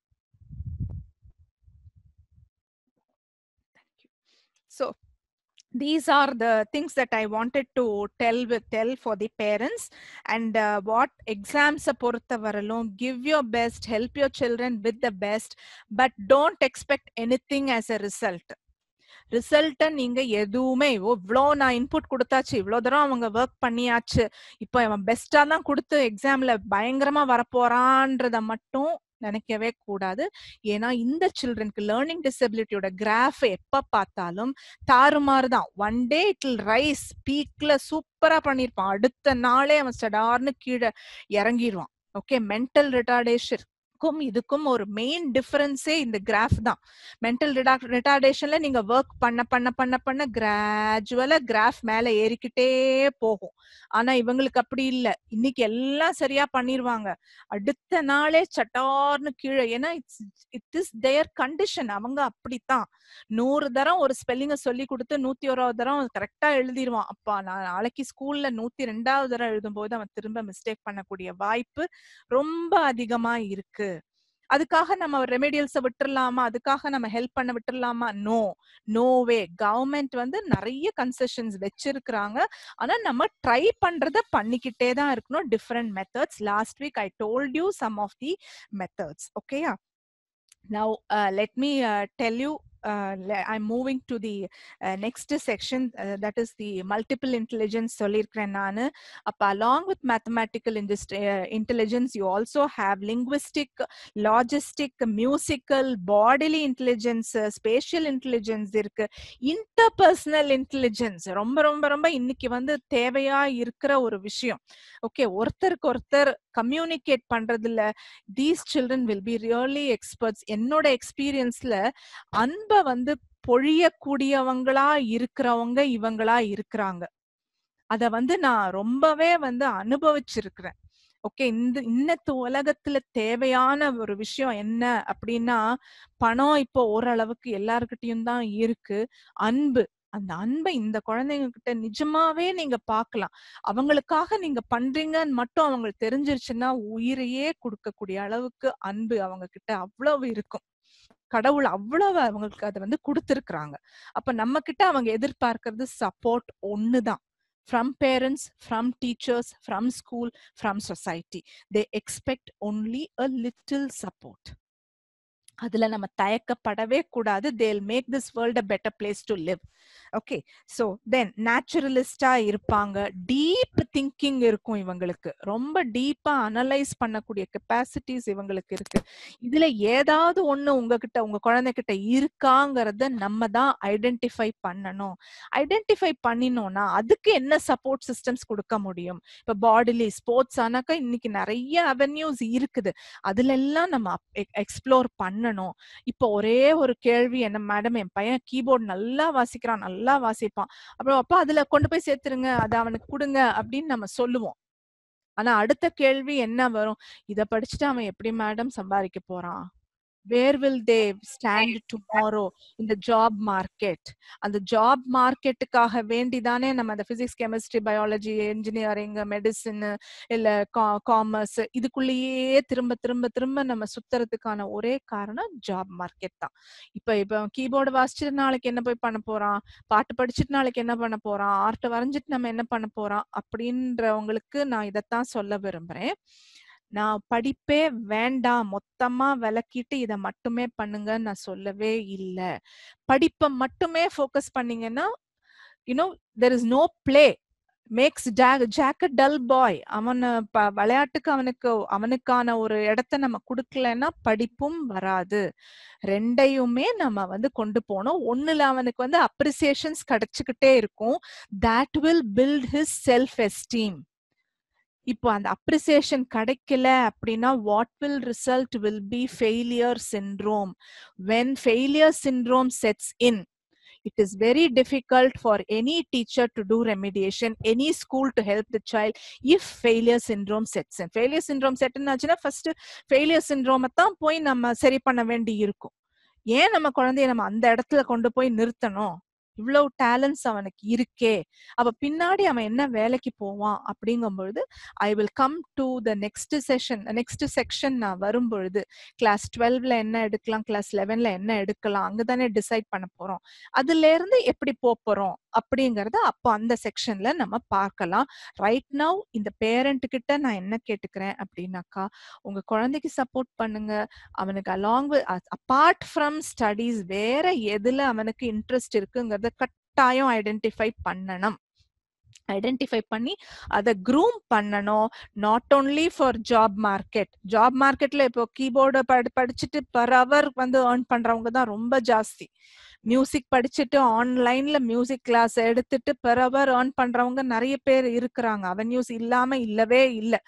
these are the things that I wanted to tell with tell for the parents and uh, what exams பொறுத்த வரலும் give your best help your children with the best but don't expect anything as a result ரிசல்ட்டை நீங்க எதுவுமே இவ்வளோ நான் input கொடுத்தாச்சு இவ்வளோ தூரம் அவங்க ஒர்க் பண்ணியாச்சு இப்போ அவன் பெஸ்டா தான் கொடுத்து எக்ஸாம்ல பயங்கரமா வரப்போறான்றத மட்டும் நினைக்கவே கூடாது ஏன்னா இந்த சில்ட்ரனுக்கு லேர்னிங் டிசபிலிட்டியோட கிராஃப் எப்ப பார்த்தாலும் தாறுமாறு தான் one day it'll rise பீக்ல சூப்பரா பண்ணியிருப்பான் அடுத்த நாளே அவன் சடார்னு கீழே இறங்கிடுவான் ஓகே மென்டல் ரிட்டார்டேஷன் அதுக்கும் இதுக்கும் ஒரு மெயின் டிஃபரன்ஸே இந்த கிராஃப் தான் மென்டல் ரிட்டார்டேஷன்ல நீங்க ஒர்க் பண்ண பண்ண பண்ண பண்ண கிராஜுவலா கிராஃப் மேல ஏறிக்கிட்டே போகும் ஆனா இவங்களுக்கு அப்படி இல்லை இன்னைக்கு எல்லாம் சரியா பண்ணிருவாங்க அடுத்த நாளே சட்டார்னு கீழே ஏன்னா it's it is their condition அவங்க அப்படித்தான் நூறு தரம் ஒரு ஸ்பெல்லிங்க சொல்லி கொடுத்து நூத்தி ஓராவது தரம் கரெக்டா எழுதிருவான் அப்பா நான் நாளைக்கு ஸ்கூல்ல நூத்தி ரெண்டாவது தரம் எழுதும் போது அவன் திரும்ப மிஸ்டேக் பண்ணக்கூடிய வாய்ப்பு ரொம்ப அதிகமா இருக்கு அதுக்காக நம்ம ரெமெடியல்ஸை விட்டுடலாமா அதுக்காக நம்ம ஹெல்ப் பண்ண விட்டுடலாமா நோ நோவே கவர்மெண்ட் வந்து நிறைய கன்செஷன்ஸ் வச்சிருக்கிறாங்க ஆனா நம்ம ட்ரை பண்றத பண்ணிக்கிட்டே தான் இருக்கணும் different methods last week I told you some of the methods ஓகேயா now let me tell you Uh, I'm moving to the uh, next section uh, that is the multiple intelligence solirkrenana up along with mathematical intelligence you also have linguistic logistic musical bodily intelligence spatial intelligence irukku interpersonal intelligence romba romba romba innikku vandu thevaya irukra oru vishayam okay orthar orthar communicate pandradilla these children will be really experts in experience la and ரொம்ப வந்து பொழியக்கூடியவங்களா இருக்கிறவங்க இவங்களா இருக்கிறாங்க அத வந்து நான் ரொம்பவே வந்து அனுபவிச்சிருக்கிறேன் ஓகே இந்த இன்னத்து உலகத்துல தேவையான ஒரு விஷயம் என்ன அப்படின்னா பணம் இப்போ ஓரளவுக்கு எல்லாருக்கிட்டையும் தான் இருக்கு அன்பு அந்த அன்பை இந்த குழந்தைங்க கிட்ட நிஜமாவே நீங்க பாக்கலாம் அவங்களுக்காக நீங்க பண்றீங்கன்னு மட்டும் அவங்களுக்கு தெரிஞ்சிருச்சுன்னா உயிரையே கொடுக்கக்கூடிய அளவுக்கு அன்பு அவங்க கிட்ட அவ்வளவு இருக்கும் கடவுள் அவ்வளவு அவங்களுக்கு அதை வந்து கொடுத்துருக்குறாங்க அப்ப நம்ம கிட்ட அவங்க எதிர்பார்க்கறது சப்போர்ட் ஒண்ணுதான் from parents from teachers from school from society they expect only a little support அதுல நம்ம தயக்கப்படவே கூடாது they'll make this world a better place to live okay so then நேச்சுரலிஸ்டா இருப்பாங்க டீப் திங்கிங் இருக்கும் இவங்களுக்கு ரொம்ப டீப்பா அனலைஸ் பண்ணக்கூடிய கெப்பாசிட்டிஸ் இவங்களுக்கு இருக்கு இதுல ஏதாவது ஒண்ணு உங்ககிட்ட உங்க குழந்தைகிட்ட இருக்காங்கிறத நம்ம தான் ஐடென்டிஃபை பண்ணணும் ஐடென்டிஃபை பண்ணினோம்னா அதுக்கு என்ன சப்போர்ட் சிஸ்டம்ஸ் கொடுக்க முடியும் இப்ப பாடிலி ஸ்போர்ட்ஸ் ஆனாக்கா இன்னைக்கு நிறைய அவென்யூஸ் இருக்குது அதுல எல்லாம் நம்ம எக்ஸ்ப்ளோர் பண்ணணும் பண்ணணும் இப்போ ஒரே ஒரு கேள்வி என்ன மேடம் என் பையன் கீபோர்டு நல்லா வாசிக்கிறான் நல்லா வாசிப்பான் அப்புறம் அப்பா அதுல கொண்டு போய் சேர்த்துருங்க அதை அவனுக்கு கொடுங்க அப்படின்னு நம்ம சொல்லுவோம் ஆனா அடுத்த கேள்வி என்ன வரும் இதை படிச்சுட்டு அவன் எப்படி மேடம் சம்பாதிக்க போறான் where will they stand tomorrow இந்த ஜாப் மார்க்கெட் அந்த ஜாப் மார்க்கெட்டுக்காக வேண்டி தானே நம்ம அந்த physics chemistry biology engineering medicine இல்ல காமர்ஸ் இதுக்குள்ளேயே திரும்ப திரும்ப திரும்ப நம்ம சுத்துறதுக்கான ஒரே காரணம் ஜாப் மார்க்கெட் தான் இப்ப இப்ப கீபோர்டு வாசிச்சுட்டு நாளைக்கு என்ன போய் பண்ண போறான் பாட்டு படிச்சுட்டு நாளைக்கு என்ன பண்ண போறான் ஆர்ட்டை வரைஞ்சிட்டு நம்ம என்ன பண்ண போறோம் அப்படின்றவங்களுக்கு நான் இதைத்தான் சொல்ல விரும்புறேன் நான் படிப்பே வேண்டாம் மொத்தமா விளக்கிட்டு இதை மட்டுமே பண்ணுங்க நான் சொல்லவே இல்லை படிப்பை மட்டுமே ஃபோக்கஸ் பண்ணீங்கன்னா you know there is no play makes Jack dull boy அவனை விளையாட்டுக்கு அவனுக்கு அவனுக்கான ஒரு இடத்த நம்ம கொடுக்கலன்னா படிப்பும் வராது ரெண்டையுமே நம்ம வந்து கொண்டு போனோம் ஒண்ணுல அவனுக்கு வந்து அப்ரிசியேஷன்ஸ் கிடைச்சுக்கிட்டே இருக்கும் that will build his self esteem இப்போ அந்த அப்ரிசியேஷன் கிடைக்கல அப்படின்னா what will result will be failure syndrome when failure syndrome sets in it is very difficult for any teacher to do remediation any school to help the child if failure syndrome sets in failure syndrome set in ஆச்சுன்னா first failure சிண்ட்ரோமை தான் போய் நம்ம சரி பண்ண வேண்டி இருக்கும் ஏன் நம்ம குழந்தைய நம்ம அந்த இடத்துல கொண்டு போய் நிறுத்தணும் இவ்வளவு டேலண்ட்ஸ் அவனுக்கு இருக்கே அவ பின்னாடி அவன் என்ன வேலைக்கு போவான் அப்படிங்கும்பொழுது I will come to the next session next section நான் வரும்பொழுது கிளாஸ் டுவெல்வ்ல என்ன எடுக்கலாம் கிளாஸ் லெவன்ல என்ன எடுக்கலாம் அங்கதானே டிசைட் பண்ண போறோம் அதுல இருந்து எப்படி போறோம் அப்படிங்கறத அப்போ அந்த செக்ஷன்ல நம்ம பார்க்கலாம் ரைட் நவ் இந்த பேரண்ட் கிட்ட நான் என்ன கேட்டுக்கிறேன் அப்படின்னாக்கா உங்க குழந்தைக்கு சப்போர்ட் பண்ணுங்க அவனுக்கு அலாங் அபார்ட் ஃப்ரம் ஸ்டடீஸ் வேற எதுல அவனுக்கு இன்ட்ரெஸ்ட் இருக்குங்கிறத அதை கட்டாயம் ஐடென்டிஃபை பண்ணணும் ஐடென்டிஃபை பண்ணி அதை க்ரூம் பண்ணணும் not only for job market job மார்க்கெட்ல இப்போ கீபோர்டு படி படிச்சுட்டு பர் அவர் வந்து ஏர்ன் பண்றவங்க தான் ரொம்ப ஜாஸ்தி மியூசிக் படிச்சுட்டு ஆன்லைன்ல மியூசிக் கிளாஸ் எடுத்துட்டு பெர் அவர் ஏர்ன் பண்றவங்க நிறைய பேர் இருக்கிறாங்க அவென்யூஸ் இல்லாம இல்லவே இல்லை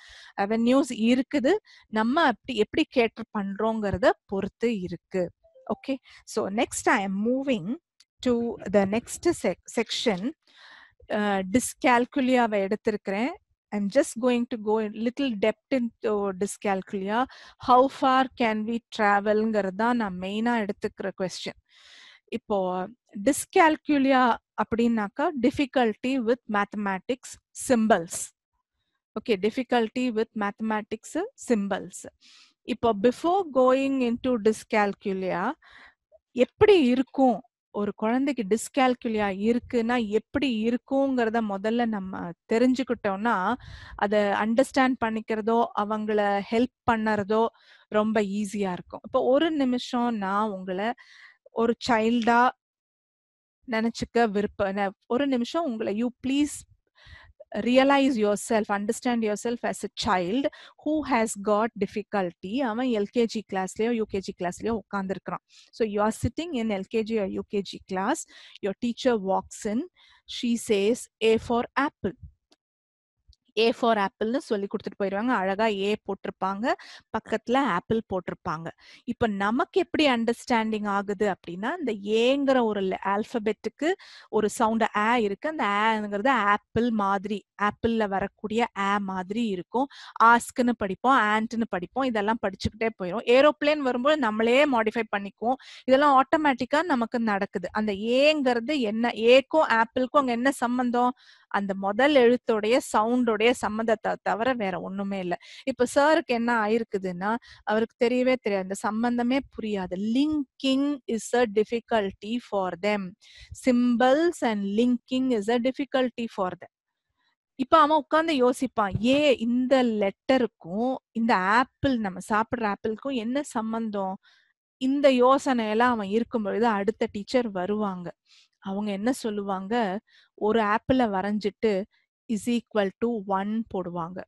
அவென்யூஸ் இருக்குது நம்ம அப்படி எப்படி கேட்டர் பண்றோங்கிறத பொறுத்து இருக்கு okay so next I am moving to the next sec section. Uh, dyscalculia எடுத்திருக்கிறேன் I'm just going to go in little depth into dyscalculia. How far can we travel? தான் நான் மெயினாக எடுத்துக்கிற கொஸ்டின் இப்போ டிஸ்கால்குலியா அப்படின்னாக்கா difficulty with mathematics symbols okay difficulty with mathematics symbols இப்போ before going in to dyscalculia எப்படி இருக்கும் ஒரு குழந்தைக்கு டிஸ்கால்குலியா இருக்குன்னா எப்படி இருக்குங்கிறத முதல்ல நம்ம தெரிஞ்சுக்கிட்டோம்னா அதை அண்டர்ஸ்டாண்ட் பண்ணிக்கிறதோ அவங்கள ஹெல்ப் பண்ணுறதோ ரொம்ப ஈஸியா இருக்கும் இப்போ ஒரு நிமிஷம் நான் உங்களை ஒரு சைல்டா நினைச்சுக்க விருப்ப ஒரு நிமிஷம் உங்களை you please realize yourself, understand yourself as a child who has got difficulty. am Ama LKG class level, UKG class leo, So you are sitting in LKG or UKG class. Your teacher walks in. She says, A for apple. A for ஆப்பிள்னு சொல்லி கொடுத்துட்டு போயிடுவாங்க அழகா ஏ போட்டிருப்பாங்க பக்கத்துல apple போட்டிருப்பாங்க இப்ப நமக்கு எப்படி அண்டர்ஸ்டாண்டிங் ஆகுது அப்படின்னா இந்த ஏங்கிற ஒரு ஆல்பபெட்டுக்கு ஒரு சவுண்ட் ஆ இருக்கு அந்த ஆங்கிறது ஆப்பிள் மாதிரி ஆப்பிள்ல வரக்கூடிய ஆ மாதிரி இருக்கும் ஆஸ்க்குன்னு படிப்போம் ஆண்ட்னு படிப்போம் இதெல்லாம் படிச்சுக்கிட்டே போயிடும் ஏரோப்ளேன் வரும்போது நம்மளே மாடிஃபை பண்ணிக்குவோம் இதெல்லாம் ஆட்டோமேட்டிக்கா நமக்கு நடக்குது அந்த ஏங்கிறது என்ன ஏக்கும் ஆப்பிளுக்கும் அங்க என்ன சம்பந்தம் அந்த முதல் எழுத்துடைய சவுண்டோடைய சம்மந்தத்தை தவிர வேற ஒண்ணுமே இல்லை இப்ப சாருக்கு என்ன ஆயிருக்குதுன்னா அவருக்கு தெரியவே தெரியாது அந்த சம்பந்தமே புரியாது linking is a difficulty for them symbols and linking is a difficulty for them இப்ப அவன் உட்காந்து யோசிப்பான் ஏ இந்த லெட்டருக்கும் இந்த ஆப்பிள் நம்ம சாப்பிடுற ஆப்பிளுக்கும் என்ன சம்பந்தம் இந்த யோசனை எல்லாம் அவன் இருக்கும் பொழுது அடுத்த டீச்சர் வருவாங்க அவங்க என்ன சொல்லுவாங்க ஒரு ஆப்பிள வரைஞ்சிட்டு இஸ் ஈக்குவல் டு ஒன் போடுவாங்க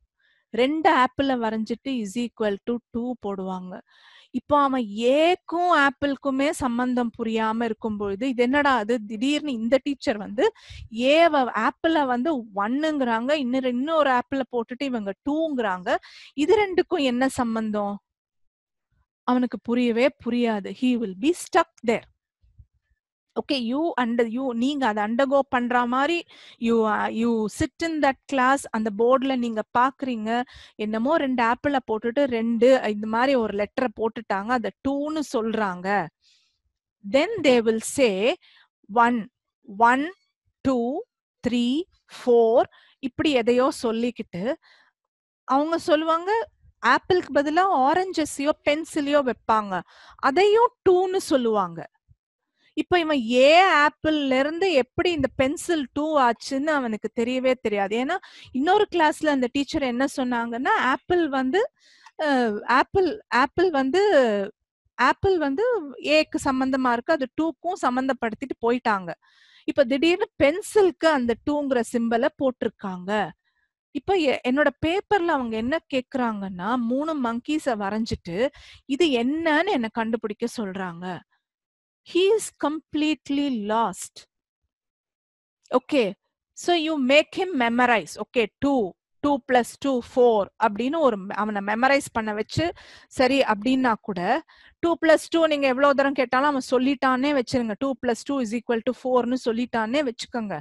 ரெண்டு ஆப்பிள வரைஞ்சிட்டு இஸ் ஈக்குவல் டு டூ போடுவாங்க இப்போ அவன் ஏக்கும் ஆப்பிளுக்குமே சம்பந்தம் புரியாம பொழுது இது என்னடா அது திடீர்னு இந்த டீச்சர் வந்து ஏவ ஆப்பிள வந்து ஒன்னுங்கிறாங்க இன்னும் இன்னொரு ஆப்பிள போட்டுட்டு இவங்க டூங்கிறாங்க இது ரெண்டுக்கும் என்ன சம்பந்தம் அவனுக்கு புரியவே புரியாது he will be stuck there okay you under you நீங்க அதை அண்டர்கோ பண்ற மாதிரி you you sit in that class அந்த போர்டில் நீங்க பாக்குறீங்க என்னமோ ரெண்டு ஆப்பிள போட்டுட்டு ரெண்டு இந்த மாதிரி ஒரு லெட்டரை போட்டுட்டாங்க அதை டூன்னு சொல்றாங்க then they will say one one two three four இப்படி எதையோ சொல்லிக்கிட்டு அவங்க சொல்லுவாங்க ஆப்பிளுக்கு பதிலாக ஆரஞ்சஸையோ பென்சிலையோ வைப்பாங்க அதையும் டூன்னு சொல்லுவாங்க இப்ப இவன் ஏ ஆப்பிள்ல இருந்து எப்படி இந்த பென்சில் டூ ஆச்சுன்னு அவனுக்கு தெரியவே தெரியாது ஏன்னா இன்னொரு கிளாஸ்ல அந்த டீச்சர் என்ன சொன்னாங்கன்னா ஆப்பிள் வந்து ஆப்பிள் ஆப்பிள் வந்து ஆப்பிள் வந்து ஏக்கு சம்பந்தமா இருக்கு அது டூக்கும் சம்மந்தப்படுத்திட்டு போயிட்டாங்க இப்ப திடீர்னு பென்சிலுக்கு அந்த டூங்கிற சிம்பலை போட்டிருக்காங்க இப்ப என்னோட பேப்பர்ல அவங்க என்ன கேக்குறாங்கன்னா மூணு மங்கீஸ வரைஞ்சிட்டு இது என்னன்னு என்ன கண்டுபிடிக்க சொல்றாங்க he is completely lost. Okay, so you make him memorize. Okay, 2 two plus two four அப்படின்னு ஒரு அவனை மெமரைஸ் பண்ண வச்சு சரி அப்படின்னா கூட டூ பிளஸ் டூ நீங்கள் எவ்வளோ தூரம் கேட்டாலும் அவன் சொல்லிட்டானே வச்சிருங்க two plus two is equal to ஃபோர்னு சொல்லிட்டானே வச்சுக்கோங்க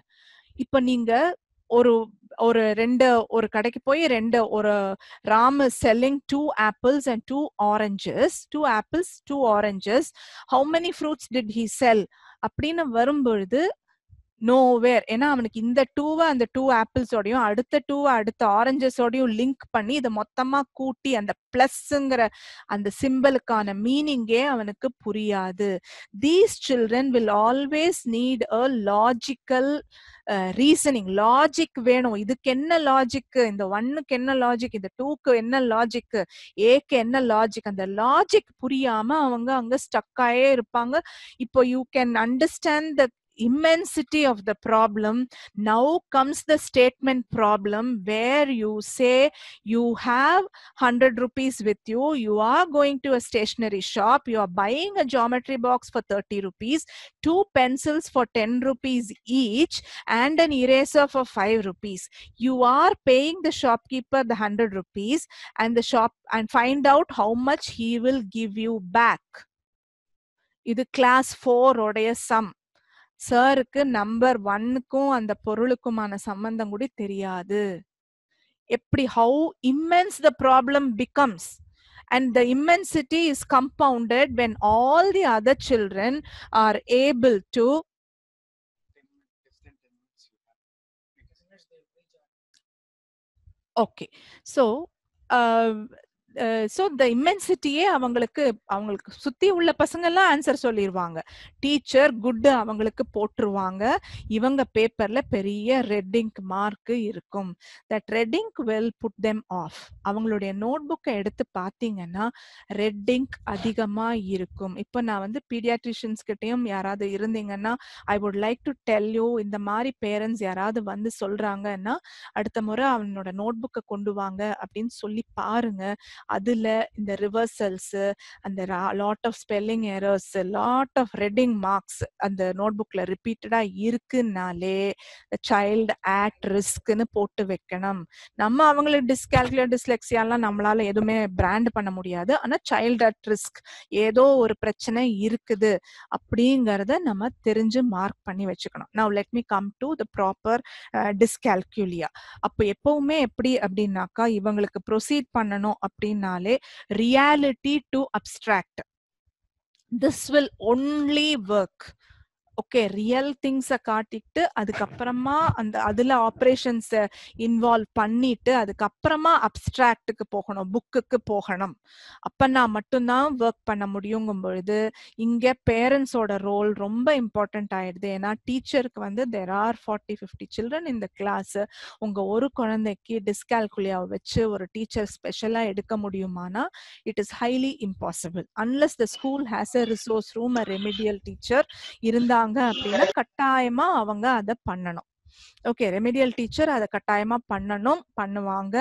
இப்போ நீங்கள் ஒரு ஒரு ரெண்டு ஒரு கடைக்கு போய் ரெண்டு ஒரு Ram selling two apples and two oranges two apples two oranges how many fruits did he sell அப்படின்னு வரும்பொழுது நோவேர் ஏன்னா அவனுக்கு இந்த டூவை அந்த டூ ஆப்பிள்ஸோடையும் அடுத்த டூவை அடுத்த ஆரஞ்சஸோடையும் லிங்க் பண்ணி இதை மொத்தமா கூட்டி அந்த பிளஸ்ங்கிற அந்த சிம்பிளுக்கான மீனிங்கே அவனுக்கு புரியாது these children will always need a logical reasoning logic வேணும் இதுக்கு என்ன லாஜிக் இந்த ஒன்னுக்கு என்ன லாஜிக் இந்த டூக்கு என்ன லாஜிக் ஏக்கு என்ன லாஜிக் அந்த லாஜிக் புரியாம அவங்க அங்க ஸ்டக்காயே இருப்பாங்க இப்போ you can understand the immensity of the problem now comes the statement problem where you say you have 100 rupees with you you are going to a stationery shop you are buying a geometry box for 30 rupees two pencils for 10 rupees each and an eraser for 5 rupees you are paying the shopkeeper the 100 rupees and the shop and find out how much he will give you back இது class ஃபோரோடைய sum சாருக்கு number ஒன்னுக்கும் அந்த பொருளுக்குமான சம்பந்தம் கூட தெரியாது எப்படி how immense the problem becomes and the immensity is compounded when all the other children are able to okay so uh, so the இம்மென்சிட்டியே அவங்களுக்கு அவங்களுக்கு சுத்தி உள்ள பசங்க எல்லாம் ஆன்சர் சொல்லிடுவாங்க டீச்சர் குட் அவங்களுக்கு போட்டுருவாங்க இவங்க பேப்பர்ல பெரிய ரெட்டிங்க் மார்க் இருக்கும் that red ink will put them off அவங்களுடைய நோட் புக்கை எடுத்து பார்த்தீங்கன்னா ரெட்டிங்க் அதிகமா இருக்கும் இப்போ நான் வந்து பீடியாட்ரிஷியன்ஸ் கிட்டயும் யாராவது இருந்தீங்கன்னா I would like to tell you இந்த மாதிரி பேரண்ட்ஸ் யாராவது வந்து சொல்றாங்கன்னா அடுத்த முறை அவனோட நோட் புக்கை கொண்டு வாங்க அப்படின்னு சொல்லி பாருங்க அதில் இந்த ரிவர்சல்ஸ் அந்த lot of spelling errors lot of red ink marks அந்த நோட் புக்கில் ரிப்பீட்டடாக இருக்குன்னாலே சைல்டு ஆட் ரிஸ்க்னு போட்டு வைக்கணும் நம்ம அவங்களுக்கு டிஸ்கால்குலர் டிஸ்லெக்ஸியாலாம் நம்மளால எதுவுமே பிராண்ட் பண்ண முடியாது ஆனால் சைல்டு அட் ரிஸ்க் ஏதோ ஒரு பிரச்சனை இருக்குது அப்படிங்கிறத நம்ம தெரிஞ்சு மார்க் பண்ணி வச்சுக்கணும் நான் let me come to the proper dyscalculia அப்போ எப்பவுமே எப்படி அப்படின்னாக்கா இவங்களுக்கு ப்ரொசீட் பண்ணணும் அப்படின்னு அப்படின்னாலே reality to abstract this will only work okay real things காட்டிட்டு அதுக்கப்புறமா அந்த அதுல ஆப்ரேஷன்ஸ் இன்வால்வ் பண்ணிட்டு அதுக்கப்புறமா அப்டிராக்டுக்கு போகணும் புக்குக்கு போகணும் அப்பனா மட்டும்தான் ஒர்க் பண்ண முடியுங்கும் பொழுது இங்க பேரண்ட்ஸோட ரோல் ரொம்ப இம்பார்ட்டன்ட் ஆயிடுது ஏன்னா டீச்சருக்கு வந்து there are forty fifty children இந்த கிளாஸ் உங்க ஒரு குழந்தைக்கு டிஸ்கால்குலியா வச்சு ஒரு டீச்சர் ஸ்பெஷலா எடுக்க முடியுமானா it is highly impossible unless the school has a resource room a remedial teacher இருந்தா வராங்க அப்படின்னா கட்டாயமா அவங்க அதை பண்ணணும் ஓகே ரெமிடியல் டீச்சர் அதை கட்டாயமா பண்ணணும் பண்ணுவாங்க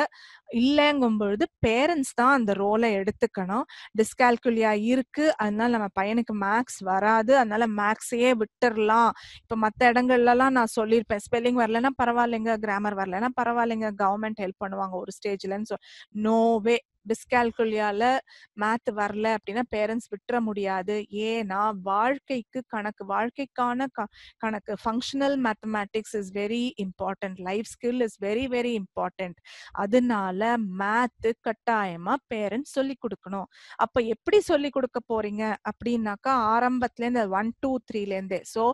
இல்லைங்கும் பொழுது பேரண்ட்ஸ் தான் அந்த ரோலை எடுத்துக்கணும் டிஸ்கால்குலியா இருக்கு அதனால நம்ம பையனுக்கு மேக்ஸ் வராது அதனால மேக்ஸையே விட்டுறலாம் இப்ப மத்த இடங்கள்லலாம் நான் சொல்லியிருப்பேன் ஸ்பெல்லிங் வரலன்னா பரவாயில்லைங்க கிராமர் வரலன்னா பரவாயில்லைங்க கவர்மெண்ட் ஹெல்ப் பண்ணுவாங்க ஒரு ஸ்டேஜ்லன்னு சொல் நோவே டிஸ்கால்குலியால மேத் வரல அப்படின்னா பேரண்ட்ஸ் விட்டுற முடியாது ஏன்னா வாழ்க்கைக்கு கணக்கு வாழ்க்கைக்கான கணக்கு functional mathematics is very important life skill is very very important அதனால மேத்து கட்டாயமா பேரண்ட்ஸ் சொல்லி கொடுக்கணும் அப்ப எப்படி சொல்லி கொடுக்க போறீங்க அப்படின்னாக்கா ஆரம்பத்துல இருந்து ஒன் டூ த்ரீல இருந்தே so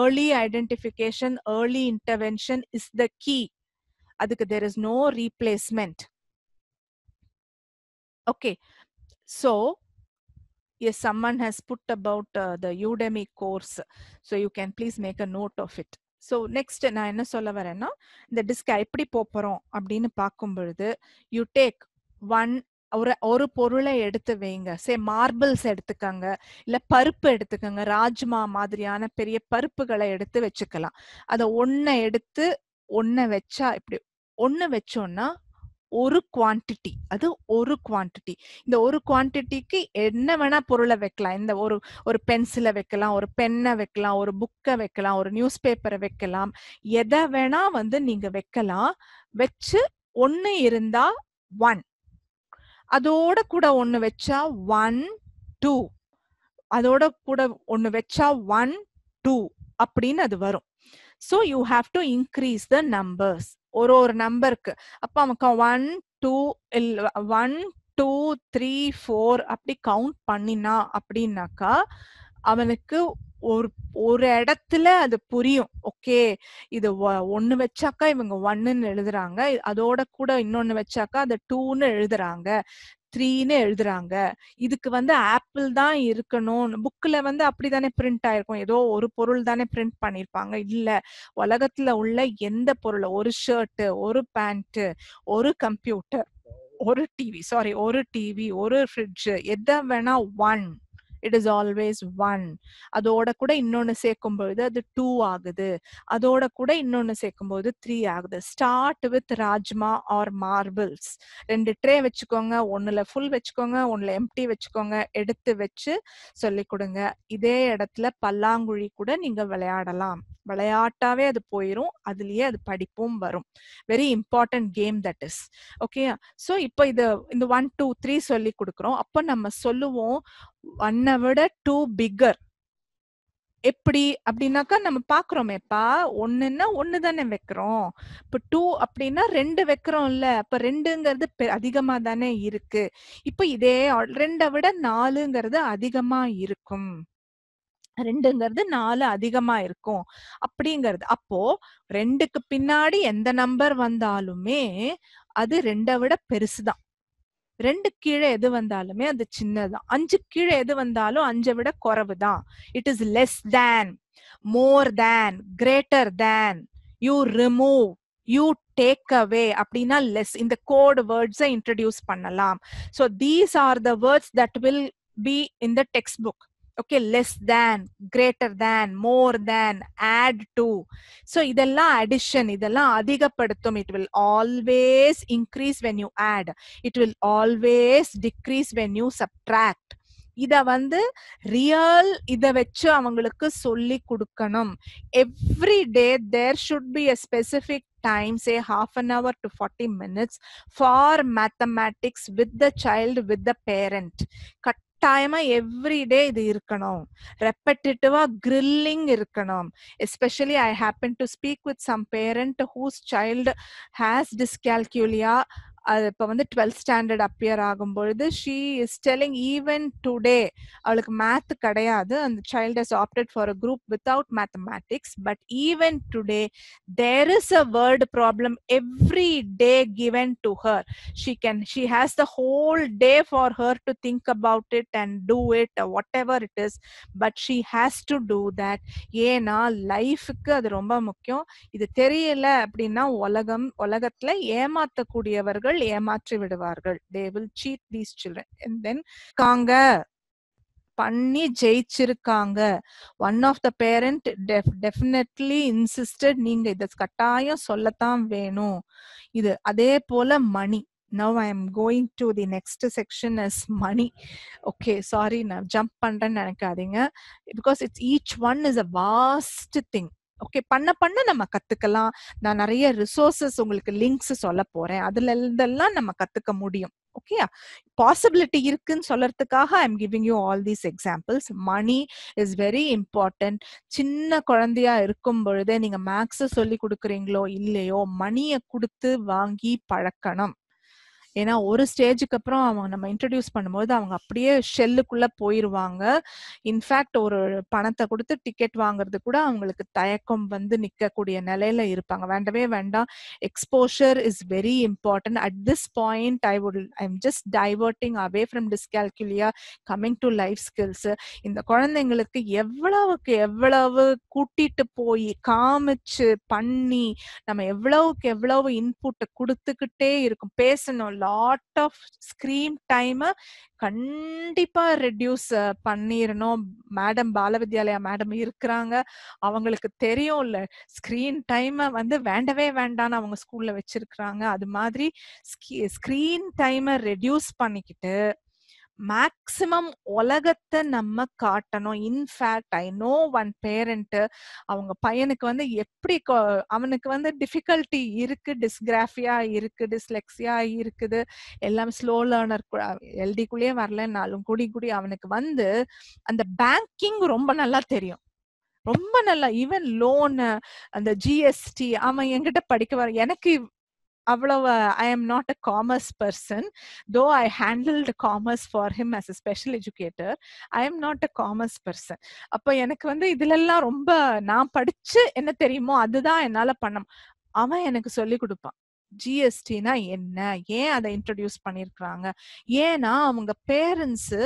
early identification early intervention is the key அதுக்கு there is no replacement Okay, so yes, someone has put about uh, the Udemy course. So you can please make a note of it. So next நான் என்ன சொல்ல வரேன்னா இந்த டிஸ்கை எப்படி போகிறோம் அப்படின்னு பார்க்கும் பொழுது யூ டேக் ஒன் ஒரு ஒரு பொருளை எடுத்து வைங்க சே மார்பிள்ஸ் எடுத்துக்கங்க இல்ல பருப்பு எடுத்துக்கங்க ராஜ்மா மாதிரியான பெரிய பருப்புகளை எடுத்து வச்சுக்கலாம் அதை ஒன்ன எடுத்து ஒன்ன வச்சா இப்படி ஒன்னு வச்சோம்னா ஒரு குவான்டிட்டி அது ஒரு குவான்டிட்டி இந்த ஒரு குவான்டிட்டிக்கு என்ன வேணா பொருளை வைக்கலாம் இந்த ஒரு ஒரு பென்சிலை வைக்கலாம் ஒரு பென்னை வைக்கலாம் ஒரு புக்கை வைக்கலாம் ஒரு நியூஸ் பேப்பரை வைக்கலாம் எதை வேணா வந்து நீங்க வைக்கலாம் வச்சு ஒன்னு இருந்தா ஒன் அதோட கூட ஒன்னு வச்சா ஒன் டூ அதோட கூட ஒன்னு வச்சா ஒன் டூ அப்படின்னு அது வரும் so you have to increase the numbers ஒரு ஒரு நம்பருக்கு அப்போ அவன் one two one two three four அப்படி கவுண்ட் பண்ணினா அப்படின்னாக்கா அவனுக்கு ஒரு ஒரு இடத்துல அது புரியும் ஓகே இது ஒன்னு வச்சாக்கா இவங்க ஒன்னுன்னு எழுதுறாங்க அதோட கூட இன்னொன்னு வச்சாக்கா அது டூன்னு எழுதுறாங்க த்ரீன்னு எழுதுறாங்க இதுக்கு வந்து ஆப்பிள் தான் இருக்கணும் புக்ல வந்து அப்படிதானே பிரிண்ட் ஆயிருக்கும் ஏதோ ஒரு பொருள் தானே பிரிண்ட் பண்ணிருப்பாங்க இல்ல உலகத்துல உள்ள எந்த பொருள் ஒரு ஷர்ட் ஒரு பேண்ட் ஒரு கம்ப்யூட்டர் ஒரு டிவி சாரி ஒரு டிவி ஒரு ஃப்ரிட்ஜ் எதை வேணா one it is always one அதோட கூட இன்னொன்னு சேர்க்கும் பொழுது அது டூ ஆகுது அதோட கூட இன்னொன்னு சேர்க்கும் போது த்ரீ ஆகுது start with rajma or marbles ரெண்டு ட்ரே வச்சுக்கோங்க ஒன்னுல ஃபுல் வச்சுக்கோங்க ஒன்னுல எம்டி வச்சுக்கோங்க எடுத்து வச்சு சொல்லி கொடுங்க இதே இடத்துல பல்லாங்குழி கூட நீங்க விளையாடலாம் விளையாட்டாவே அது போயிரும் அதுலயே அது படிப்பும் வரும் very important game that is okay so இப்போ இது இந்த ஒன் டூ த்ரீ சொல்லி கொடுக்குறோம் அப்போ நம்ம சொல்லுவோம் ஒன்னை விட டூ பிக்கர் எப்படி அப்படின்னாக்கா நம்ம பாக்குறோமேப்பா ஒண்ணுன்னா ஒண்ணு தானே வைக்கிறோம் இப்ப டூ அப்படின்னா ரெண்டு வைக்கிறோம் இல்ல அப்ப ரெண்டுங்கிறது அதிகமா தானே இருக்கு இப்ப இதே ரெண்டை விட நாலுங்கிறது அதிகமா இருக்கும் ரெண்டுங்கிறது நாலு அதிகமா இருக்கும் அப்படிங்கிறது அப்போ ரெண்டுக்கு பின்னாடி எந்த நம்பர் வந்தாலுமே அது ரெண்டை விட பெருசுதான் ரெண்டு கீழே எது வந்தாலுமே அது சின்னதான் அஞ்சு கீழே எது வந்தாலும் அஞ்சை விட குறவு தான் it is less than more than greater than you remove you take away அப்படின்னா லெஸ் இந்த கோட் வேர்ட்ஸை இன்ட்ரடியூஸ் பண்ணலாம் so these are the words that will be in the text book okay less than greater than more than add to so idella addition idella adhigapaduthum it will always increase when you add it will always decrease when you subtract இதை வந்து real இதை வச்சு அவங்களுக்கு சொல்லி கொடுக்கணும் every day there should be a specific time say half an hour to forty minutes for mathematics with the child with the கட்டாயமா everyday இது இருக்கணும் ரெப்படிட்டிவா கிரில்லிங் இருக்கணும் especially I happen to speak with some parent whose child has dyscalculia இப்போ வந்து twelfth standard appear ஆகும் பொழுது she is telling even today அவளுக்கு மேத் கிடையாது அந்த child has opted for a group without mathematics but even today there is a word problem every day given to her she can she has the whole day for her to think about it and do it whatever it is but she has to do that ஏன்னா லைஃபுக்கு அது ரொம்ப முக்கியம் இது தெரியல அப்படின்னா உலகம் உலகத்துல ஏமாத்தக்கூடியவர்கள் அவர்கள் ஏமாற்றி விடுவார்கள் they will cheat these children then காங்க பண்ணி ஜெயிச்சிருக்காங்க one of the parent definitely insisted நீங்க இத கட்டாயம் சொல்லத்தான் வேணும் இது அதே போல money now I am going to the next section is money okay sorry நான் ஜம்ப் பண்றேன்னு நினைக்காதீங்க because it's each one is a vast thing okay பண்ண பண்ண நம்ம கத்துக்கலாம் நான் நிறைய ரிசோர்சஸ் உங்களுக்கு லிங்க்ஸ் சொல்ல போறேன் அதுல இருந்தெல்லாம் நம்ம கத்துக்க முடியும் ஓகேயா பாசிபிலிட்டி இருக்குன்னு சொல்றதுக்காக I am giving you all these examples money is very important சின்ன குழந்தையா இருக்கும் பொழுதே நீங்க மேக்ஸ் சொல்லி கொடுக்குறீங்களோ இல்லையோ மணியை கொடுத்து வாங்கி பழக்கணும் ஏன்னா ஒரு ஸ்டேஜுக்கு அப்புறம் அவங்க நம்ம இன்ட்ரடியூஸ் பண்ணும்போது அவங்க அப்படியே ஷெல்லுக்குள்ள போயிருவாங்க இன்ஃபேக்ட் ஒரு பணத்தை கொடுத்து டிக்கெட் வாங்குறது கூட அவங்களுக்கு தயக்கம் வந்து நிற்கக்கூடிய நிலையில இருப்பாங்க வேண்டவே வேண்டாம் exposure is very important at this point I would I am just diverting away from dyscalculia coming to life skills இந்த குழந்தைங்களுக்கு எவ்வளவுக்கு எவ்வளவு கூட்டிட்டு போய் காமிச்சு பண்ணி நம்ம எவ்வளவுக்கு எவ்வளவு இன்புட்டை கொடுத்துக்கிட்டே இருக்கும் பேசணும் லாட் ஆஃப் ஸ்க்ரீன் டைமை கண்டிப்பாக ரெடியூஸ் பண்ணிடணும் மேடம் பாலவித்யாலயா மேடம் இருக்கிறாங்க அவங்களுக்கு தெரியும் இல்லை ஸ்க்ரீன் டைமை வந்து வேண்டவே வேண்டான்னு அவங்க ஸ்கூலில் வச்சிருக்கிறாங்க அது மாதிரி ஸ்க்ரீன் டைமை ரெடியூஸ் பண்ணிக்கிட்டு மேக்சிமம் உலகத்தை நம்ம காட்டணும் in fact I know one parent அவங்க பையனுக்கு வந்து எப்படி அவனுக்கு வந்து டிஃபிகல்ட்டி இருக்கு டிஸ்கிராஃபியா இருக்கு டிஸ்லெக்ஸியா இருக்குது எல்லாம் ஸ்லோ லேர்னர் எல்டிக்குள்ளேயே வரலனாலும் குடி குடி அவனுக்கு வந்து அந்த பேங்கிங் ரொம்ப நல்லா தெரியும் ரொம்ப நல்லா ஈவன் லோனு அந்த ஜிஎஸ்டி அவன் என்கிட்ட படிக்க வர எனக்கு அவ்வளவு I am not a commerce person though I handled commerce for him as a special educator I am not a commerce person அப்போ எனக்கு வந்து இதுலெல்லாம் ரொம்ப நான் படிச்சு என்ன தெரியுமோ அதுதான் என்னால் பண்ண அவன் எனக்கு சொல்லி கொடுப்பான் ஜிஎஸ்டினா என்ன ஏன் அதை இன்ட்ரடியூஸ் பண்ணிருக்கிறாங்க ஏன்னா அவங்க பேரண்ட்ஸு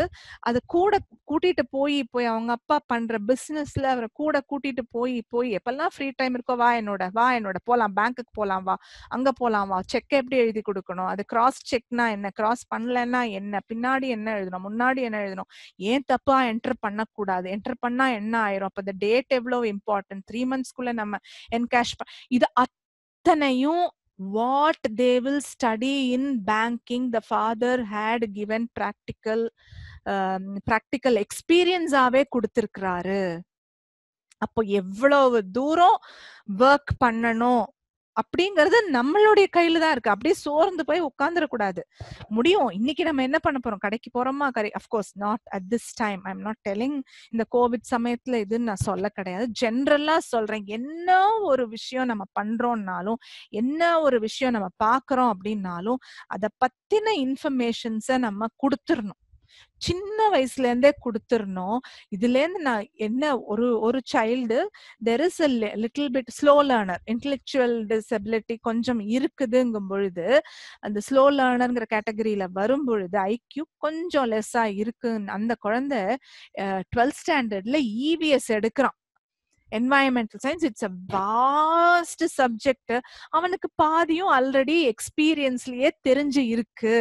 அதை கூட கூட்டிட்டு போய் போய் அவங்க அப்பா பண்ற பிசினஸ்ல அவரை கூட கூட்டிட்டு போய் போய் எப்பெல்லாம் ஃப்ரீ டைம் இருக்கோ வா என்னோட வா என்னோட போலாம் பேங்க்குக்கு போலாம் வா அங்க போலாம் வா செக் எப்படி எழுதி கொடுக்கணும் அது கிராஸ் செக்னா என்ன கிராஸ் பண்ணலன்னா என்ன பின்னாடி என்ன எழுதணும் முன்னாடி என்ன எழுதணும் ஏன் தப்பா என்டர் பண்ணக்கூடாது என்டர் பண்ணா என்ன ஆயிரும் அப்ப இந்த டேட் எவ்வளவு இம்பார்ட்டன்ட் த்ரீ மந்த்ஸ்க்குள்ள நம்ம என்கேஷ் இது அத்தனையும் what they will study in banking the father had given practical um, practical எக்ஸ்பீரியன்ஸாவே கொடுத்துருக்கிறாரு அப்போ எவ்வளவு தூரம் ஒர்க் பண்ணணும் அப்படிங்கறது நம்மளுடைய கையில தான் இருக்கு அப்படியே சோர்ந்து போய் உட்கார்ந்துடக்கூடாது முடியும் இன்னைக்கு நம்ம என்ன பண்ண போறோம் கடைக்கு போறோமா கரை of course not at this time I am not telling இந்த கோவிட் சமயத்துல இதுன்னு நான் சொல்ல கிடையாது ஜென்ரலா சொல்றேன் என்ன ஒரு விஷயம் நம்ம பண்றோம்னாலும் என்ன ஒரு விஷயம் நம்ம பாக்குறோம் அப்படின்னாலும் அதை பத்தின இன்ஃபர்மேஷன்ஸை நம்ம கொடுத்துடணும் சின்ன வயசுல இருந்தே கொடுத்துடணும் இதுல இருந்து நான் என்ன ஒரு ஒரு child there is little bit slow learner intellectual disability கொஞ்சம் இருக்குதுங்கும் பொழுது அந்த ஸ்லோ லேர்னர்ங்கிற கேட்டகரியில வரும் பொழுது ஐக்கியூ கொஞ்சம் லெஸ்ஸா இருக்குன்னு அந்த குழந்தை டுவெல்த் ஸ்டாண்டர்ட்ல இவிஎஸ் எடுக்கிறான் environmental science it's a vast subject அவனுக்கு பாதியும் ஆல்ரெடி எக்ஸ்பீரியன்ஸ்லயே தெரிஞ்சு இருக்கு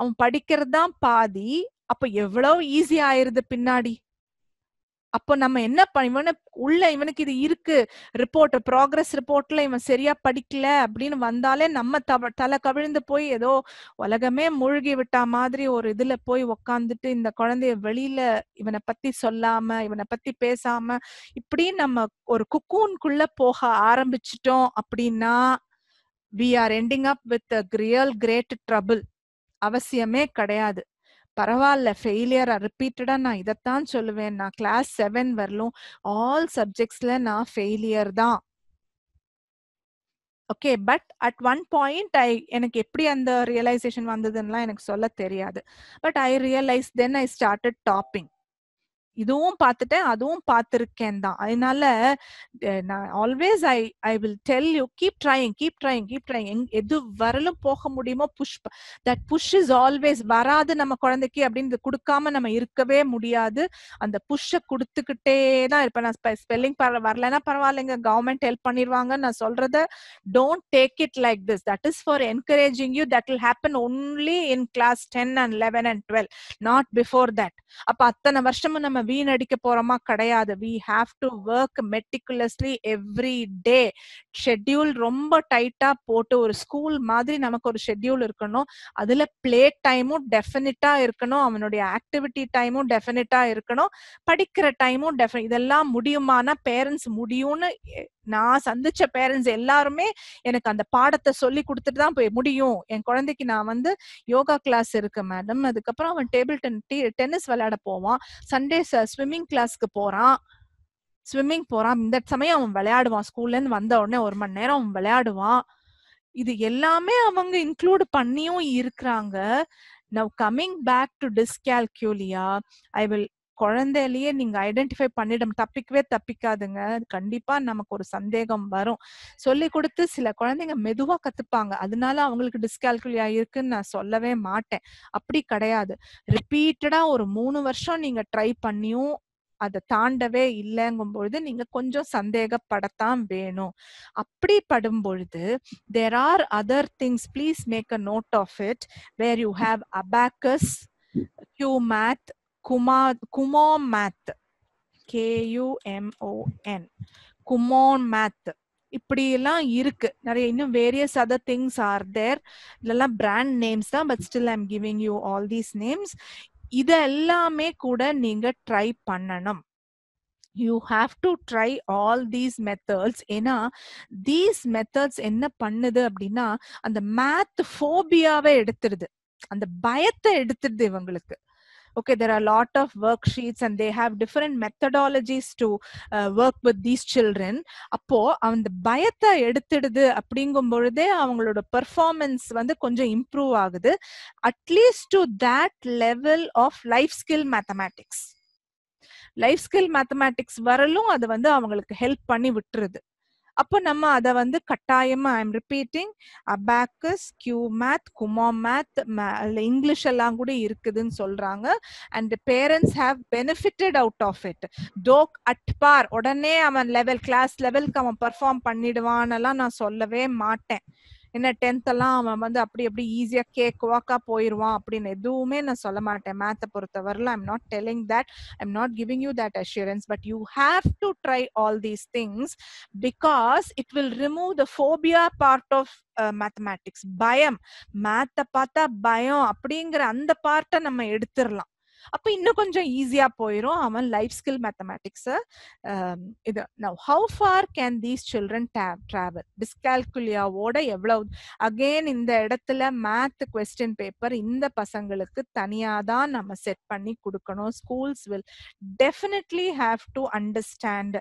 அவன் படிக்கிறது தான் பாதி அப்ப எவ்வளவு ஈஸி ஆயிருது பின்னாடி அப்போ நம்ம என்ன இவனு உள்ள இவனுக்கு இது இருக்கு ரிப்போர்ட் ப்ராக்ரஸ் ரிப்போர்ட்ல இவன் சரியா படிக்கல அப்படின்னு வந்தாலே நம்ம தவ தலை கவிழ்ந்து போய் ஏதோ உலகமே மூழ்கி விட்டா மாதிரி ஒரு இதுல போய் உக்காந்துட்டு இந்த குழந்தைய வெளியில இவனை பத்தி சொல்லாம இவனை பத்தி பேசாம இப்படி நம்ம ஒரு குக்கூன்குள்ள போக ஆரம்பிச்சிட்டோம் அப்படின்னா we are ending up with real great trouble அவசியமே கிடையாது பரவாயில்ல ஃபெயிலியரா ரிப்பீட்டடா நான் இதைத்தான் சொல்லுவேன் நான் கிளாஸ் செவன் வரலும் ஆல் சப்ஜெக்ட்ஸ்ல நான் ஃபெயிலியர் தான் okay but at one point I எனக்கு எப்படி அந்த ரியலைசேஷன் வந்ததுன்னெலாம் எனக்கு சொல்ல தெரியாது but I realise then I started topping இதுவும் பார்த்துட்டேன் அதுவும் பார்த்துருக்கேன் தான் அதனால நான் always I I will tell you keep trying keep trying keep trying எது வரலும் போக முடியுமோ push that push is always வராது நம்ம குழந்தைக்கு அப்படின்னு கொடுக்காம நம்ம இருக்கவே முடியாது அந்த புஷ்ஷை கொடுத்துக்கிட்டே தான் இருப்பேன் நான் ஸ்பெல்லிங் பரவ வரலன்னா பரவாயில்லைங்க கவர்மெண்ட் ஹெல்ப் பண்ணிடுவாங்கன்னு நான் சொல்றத don't take it like this that is for encouraging you that will happen only in class ten and eleven and twelve not before that அப்ப அத்தனை வருஷமும் நம்ம வீணடிக்க போறோமா கிடையாது we have to work meticulously every day schedule ரொம்ப டைட்டா போட்டு ஒரு ஸ்கூல் மாதிரி நமக்கு ஒரு ஷெட்யூல் இருக்கணும் அதுல பிளே டைமும் டெஃபினட்டா இருக்கணும் அவனுடைய ஆக்டிவிட்டி டைமும் டெஃபினட்டா இருக்கணும் படிக்கிற டைமும் இதெல்லாம் முடியுமானா பேரண்ட்ஸ் முடியும்னு நான் சந்திச்ச பேரண்ட்ஸ் எல்லாருமே எனக்கு அந்த பாடத்தை சொல்லி கொடுத்துட்டு தான் போய் முடியும் என் குழந்தைக்கு நான் வந்து யோகா கிளாஸ் இருக்கு மேடம் அதுக்கப்புறம் அவன் டேபிள் டென் டென்னிஸ் விளையாட போவான் சண்டே ஸ்விம்மிங் கிளாஸ்க்கு போறான் ஸ்விம்மிங் போறான் இந்த சமயம் அவன் விளையாடுவான் ஸ்கூல்ல இருந்து வந்த உடனே ஒரு மணி நேரம் அவன் விளையாடுவான் இது எல்லாமே அவங்க இன்க்ளூட் பண்ணியும் இருக்கிறாங்க now coming back to dyscalculia I will குழந்தையிலேயே நீங்க ஐடென்டிஃபை பண்ணிடும் தப்பிக்கவே தப்பிக்காதுங்க கண்டிப்பா நமக்கு ஒரு சந்தேகம் வரும் சொல்லி கொடுத்து சில குழந்தைங்க மெதுவா கத்துப்பாங்க அதனால அவங்களுக்கு டிஸ்கால்குலியா இருக்குன்னு நான் சொல்லவே மாட்டேன் அப்படி கிடையாது ரிப்பீட்டடா ஒரு மூணு வருஷம் நீங்க ட்ரை பண்ணியும் அதை தாண்டவே இல்லைங்கும் பொழுது நீங்க கொஞ்சம் சந்தேகப்படத்தான் வேணும் அப்படி படும் பொழுது there are other things please make a note of it where you have abacus Q math Kumad, Kumon math K U M O N Kumon math இப்படியெல்லாம் இருக்கு நிறைய இன்னும் various other things are there இதெல்லாம் பிராண்ட் நேம்ஸ் தான் but still I'm giving you all these names இதெல்லாமே கூட நீங்க try பண்ணணும் you have to try all these methods ஏன்னா தீஸ் மெத்தட்ஸ் என்ன பண்ணுது அப்படின்னா அந்த மேத் ஃபோபியாவை எடுத்துருது அந்த பயத்தை எடுத்துருது இவங்களுக்கு okay there are a lot of worksheets and they have different methodologies to uh, work with these children அப்போ அந்த பயத்தை எடுத்துடுது அப்படிங்கும் பொழுதே அவங்களோட பெர்ஃபார்மன்ஸ் வந்து கொஞ்சம் இம்ப்ரூவ் ஆகுது at least to that level of life skill mathematics life skill mathematics வரலும் அது வந்து அவங்களுக்கு ஹெல்ப் பண்ணி விட்டுருது அப்போ நம்ம அதை வந்து கட்டாயமா I am repeating abacus Q math Kumon math English எல்லாம் கூட இருக்குதுன்னு சொல்றாங்க and parents have benefited out of it took at par உடனே அவன் லெவல் கிளாஸ் லெவலுக்கு அவன் பெர்ஃபார்ம் பண்ணிடுவான்லாம் நான் சொல்லவே மாட்டேன் என்ன டென்த்தெல்லாம் அவன் வந்து அப்படி அப்படி ஈஸியாக கேக் வாக்கா போயிடுவான் அப்படின்னு எதுவுமே நான் சொல்ல மாட்டேன் மேத்தை பொறுத்தவரையில் I'm not telling that I'm not giving you that assurance but you have to try all these things because it will remove the phobia part of mathematics பயம் மேத்தை பார்த்தா பயம் அப்படிங்கிற அந்த பார்ட்டை நம்ம எடுத்துடலாம் அப்ப இன்னும் கொஞ்சம் ஈஸியா போயிடும் அவன் லைஃப் ஸ்கில் மேத்தமேட்டிக்ஸ் இது now how far can these children travel டிஸ்கால்குலியாவோட எவ்வளவு அகெயின் இந்த இடத்துல மேத் கொஸ்டின் பேப்பர் இந்த பசங்களுக்கு தனியா தான் நம்ம செட் பண்ணி கொடுக்கணும் schools will definitely have to understand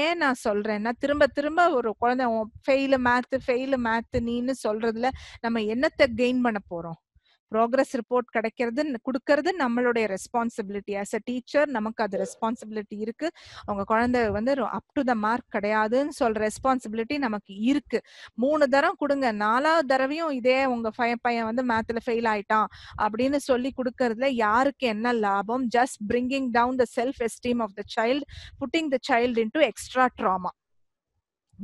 ஏன் நான் சொல்றேன்னா திரும்ப திரும்ப ஒரு குழந்தை ஃபெயிலு மேத்து ஃபெயிலு மேத்து நீன்னு சொல்றதுல நம்ம என்னத்தை கெயின் பண்ண போறோம் ப்ராக்ரஸ் ரிப்போர்ட் கிடைக்கிறது கொடுக்கறது நம்மளுடைய ரெஸ்பான்சிபிலிட்டி ஆஸ் அ டீச்சர் நமக்கு அது ரெஸ்பான்சிபிலிட்டி இருக்கு அவங்க குழந்தை வந்து அப் டு த மார்க் கிடையாதுன்னு சொல்ற ரெஸ்பான்சிபிலிட்டி நமக்கு இருக்கு மூணு தரம் கொடுங்க நாலாவது தடவையும் இதே உங்க பையன் வந்து மேத்துல ஃபெயில் ஆயிட்டான் அப்படின்னு சொல்லி கொடுக்கறதுல யாருக்கு என்ன லாபம் just bringing down the self esteem of the child putting the child in to extra trauma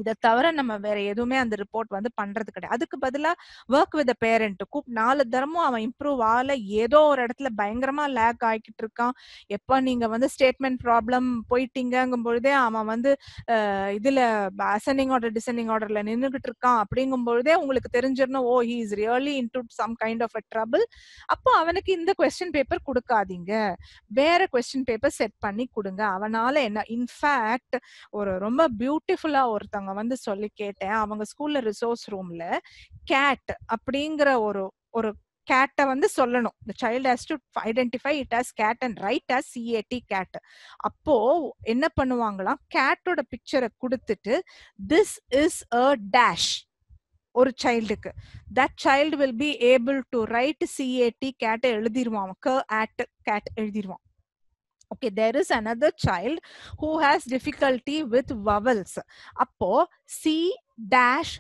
இதை தவிர நம்ம வேற எதுவுமே அந்த ரிப்போர்ட் வந்து பண்றது கிடையாது அதுக்கு பதிலா ஒர்க் வித் பேரண்ட் கூப் நாலு தரமும் அவன் இம்ப்ரூவ் ஆகல ஏதோ ஒரு இடத்துல பயங்கரமா லேக் ஆகிக்கிட்டு இருக்கான் எப்போ நீங்க வந்து ஸ்டேட்மெண்ட் ப்ராப்ளம் போயிட்டீங்கங்கும் பொழுதே அவன் வந்து இதுல அசெண்டிங் ஆர்டர் டிசெண்டிங் ஆர்டர்ல நின்றுகிட்டு இருக்கான் அப்படிங்கும் பொழுதே உங்களுக்கு தெரிஞ்சிடணும் oh he is really into some kind of a trouble அப்போ அவனுக்கு இந்த கொஸ்டின் பேப்பர் கொடுக்காதீங்க வேற கொஸ்டின் பேப்பர் செட் பண்ணி கொடுங்க அவனால என்ன இன்ஃபேக்ட் ஒரு ரொம்ப பியூட்டிஃபுல்லா ஒருத்தவங்க ஒருத்தவங்க வந்து சொல்லி கேட்டேன் அவங்க ஸ்கூல்ல ரிசோர்ஸ் ரூம்ல கேட் அப்படிங்கிற ஒரு ஒரு கேட்டை வந்து சொல்லணும் இந்த child has to identify it as cat and write as C A T cat அப்போ என்ன பண்ணுவாங்களாம் கேட்டோட பிக்சரை கொடுத்துட்டு திஸ் இஸ் அ டேஷ் ஒரு சைல்டுக்கு that child will be able to write C A T கேட்டை எழுதிடுவான் க ஆட் கேட் எழுதிடுவான் okay there is another child who has difficulty with vowels அப்போ C dash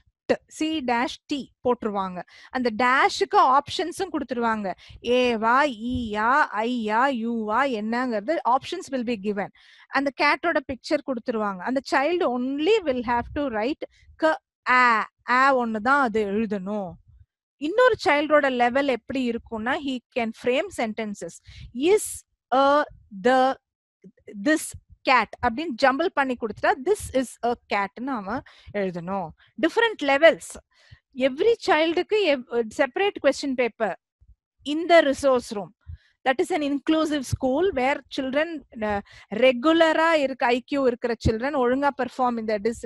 C dash T போட்டுருவாங்க அந்த டேஷுக்கு ஆப்ஷன்ஸும் கொடுத்துருவாங்க ஏவா இயா ஐயா யூவா என்னங்கிறது ஆப்ஷன்ஸ் வில் பி கிவன் அந்த கேட்டோட பிக்சர் கொடுத்துருவாங்க அந்த child only will have to write க ஆ ஆ ஒன்று தான் அது எழுதணும் இன்னொரு சைல்டோட லெவல் எப்படி இருக்கும்னா he can frame sentences is a the this cat அப்படின்னு ஜம்பிள் பண்ணி கொடுத்துட்டா திஸ் இஸ் அ கேட்னு அவன் எழுதணும் டிஃப்ரெண்ட் லெவல்ஸ் எவ்ரி சைல்டுக்கு செப்பரேட் கொஸ்டின் பேப்பர் இந்த resource room that is an inclusive school where children ரெகுலரா இருக்க ஐக்கியூ இருக்கிற சில்ட்ரன் ஒழுங்கா பெர்ஃபார்ம் இந்த டிஸ்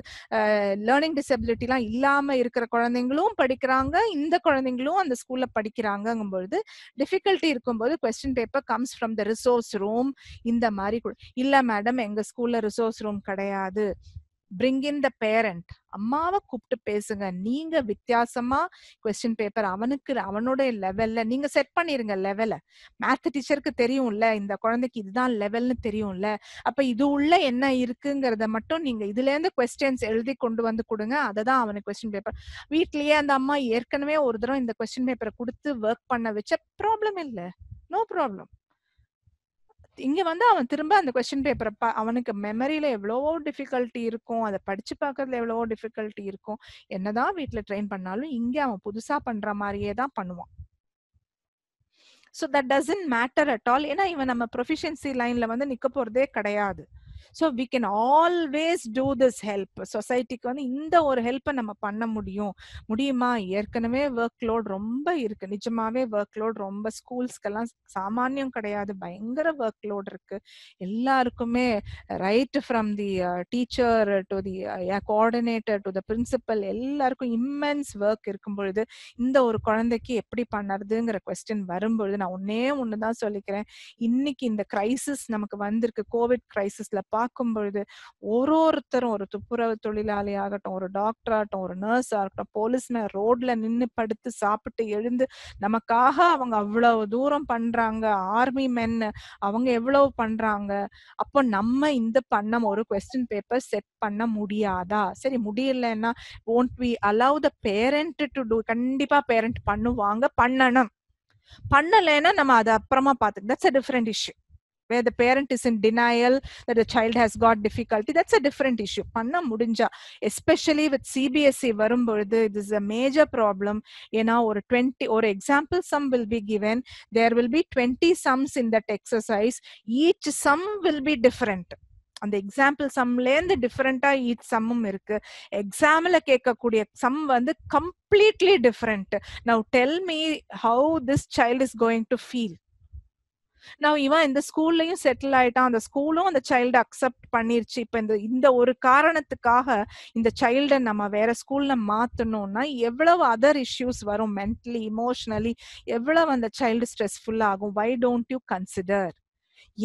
லேர்னிங் டிசபிலிட்டிலாம் இல்லாம இருக்கிற குழந்தைங்களும் படிக்கிறாங்க இந்த குழந்தைங்களும் அந்த ஸ்கூல்ல படிக்கிறாங்கங்கும் பொழுது டிஃபிகல்ட்டி இருக்கும்போது question paper comes from the resource room இந்த மாதிரி இல்லை மேடம் எங்க ஸ்கூல்ல ரிசோர்ஸ் ரூம் கிடையாது பிரிங் இன் த பேரண்ட் அம்மாவை கூப்பிட்டு பேசுங்க நீங்க வித்தியாசமா கொஸ்டின் பேப்பர் அவனுக்கு அவனோட லெவல்ல நீங்க செட் பண்ணிருங்க லெவல மேத் டீச்சருக்கு தெரியும்ல இந்த குழந்தைக்கு இதுதான் லெவல்னு தெரியும்ல அப்ப இது உள்ள என்ன இருக்குங்கிறத மட்டும் நீங்க இதுல இருந்து கொஸ்டின்ஸ் எழுதி கொண்டு வந்து கொடுங்க அதை தான் அவனுக்கு கொஸ்டின் பேப்பர் வீட்லயே அந்த அம்மா ஏற்கனவே ஒரு தடவை இந்த கொஸ்டின் பேப்பரை கொடுத்து ஒர்க் பண்ண வச்ச ப்ராப்ளம் இல்லை நோ ப்ராப்ளம் இங்க வந்து அவன் திரும்ப அந்த கொஸ்டின் பேப்பரை அவனுக்கு மெமரியில எவ்வளவோ டிஃபிகல்ட்டி இருக்கும் அதை படிச்சு பார்க்கறதுல எவ்வளவோ டிஃபிகல்ட்டி இருக்கும் என்னதான் வீட்டுல ட்ரெயின் பண்ணாலும் இங்க அவன் புதுசா பண்ற மாதிரியே தான் பண்ணுவான் so that doesn't matter at all ஏன்னா இவன் நம்ம ப்ரொஃபிஷியன்சி லைன்ல வந்து நிக்க போறதே கிடையாது so we can always do this help சொசைட்டிக்கு வந்து இந்த ஒரு ஹெல்ப்பை நம்ம பண்ண முடியும் முடியுமா ஏற்கனவே ஒர்க் லோட் ரொம்ப இருக்கு நிஜமாவே ஒர்க் லோட் ரொம்ப ஸ்கூல்ஸ்க்கெல்லாம் சாமானியம் கிடையாது பயங்கர ஒர்க் லோட் இருக்கு எல்லாருக்குமே right from the teacher to the coordinator to the principal எல்லாருக்கும் இம்மென்ஸ் ஒர்க் இருக்கும் பொழுது இந்த ஒரு குழந்தைக்கு எப்படி பண்ணுறதுங்கிற கொஸ்டின் வரும்பொழுது நான் ஒன்னே ஒன்று தான் சொல்லிக்கிறேன் இன்னைக்கு இந்த கிரைசிஸ் நமக்கு வந்திருக்கு கோவிட் கிரைசிஸ்ல பார்க்கும் பொழுது ஒரு ஒருத்தரும் ஒரு துப்புரவு தொழிலாளி ஆகட்டும் ஒரு டாக்டர் ஆகட்டும் ஒரு நர்ஸ் ஆகட்டும் போலீஸ்மேன் ரோட்ல நின்று படுத்து சாப்பிட்டு எழுந்து நமக்காக அவங்க அவ்வளவு தூரம் பண்றாங்க ஆர்மி மென் அவங்க எவ்வளவு பண்றாங்க அப்போ நம்ம இந்த பண்ணம் ஒரு கொஸ்டின் பேப்பர் செட் பண்ண முடியாதா சரி முடியலன்னா won't we allow the parent to do கண்டிப்பா பேரண்ட் பண்ணுவாங்க பண்ணணும் பண்ணலைன்னா நம்ம அது அப்புறமா பார்த்துக்கலாம் that's a different issue where the parent is in denial that the child has got difficulty, that's a different issue. Panna mudinja, especially with CBSE This is a major problem. You know, or 20 or example some will be given. There will be 20 sums in that exercise. Each sum will be different. the example அந்த example சம்ல இருந்து டிஃப்ரெண்டா each சம்மும் இருக்கு எக்ஸாம்ல கேட்கக்கூடிய some வந்து completely different. Now tell me how this child is going to feel. நான் இவன் இந்த ஸ்கூல்லையும் செட்டில் ஆயிட்டான் அந்த ஸ்கூலும் அந்த சைல்டு அக்செப்ட் பண்ணிருச்சு இப்ப இந்த இந்த ஒரு காரணத்துக்காக இந்த சைல்டை நம்ம வேற ஸ்கூல்ல மாத்தணும்னா எவ்வளவு அதர் இஷ்யூஸ் வரும் மென்டலி இமோஷனலி எவ்வளவு அந்த சைல்டு ஸ்ட்ரெஸ்ஃபுல் ஆகும் வை டோன்ட் யூ கன்சிடர்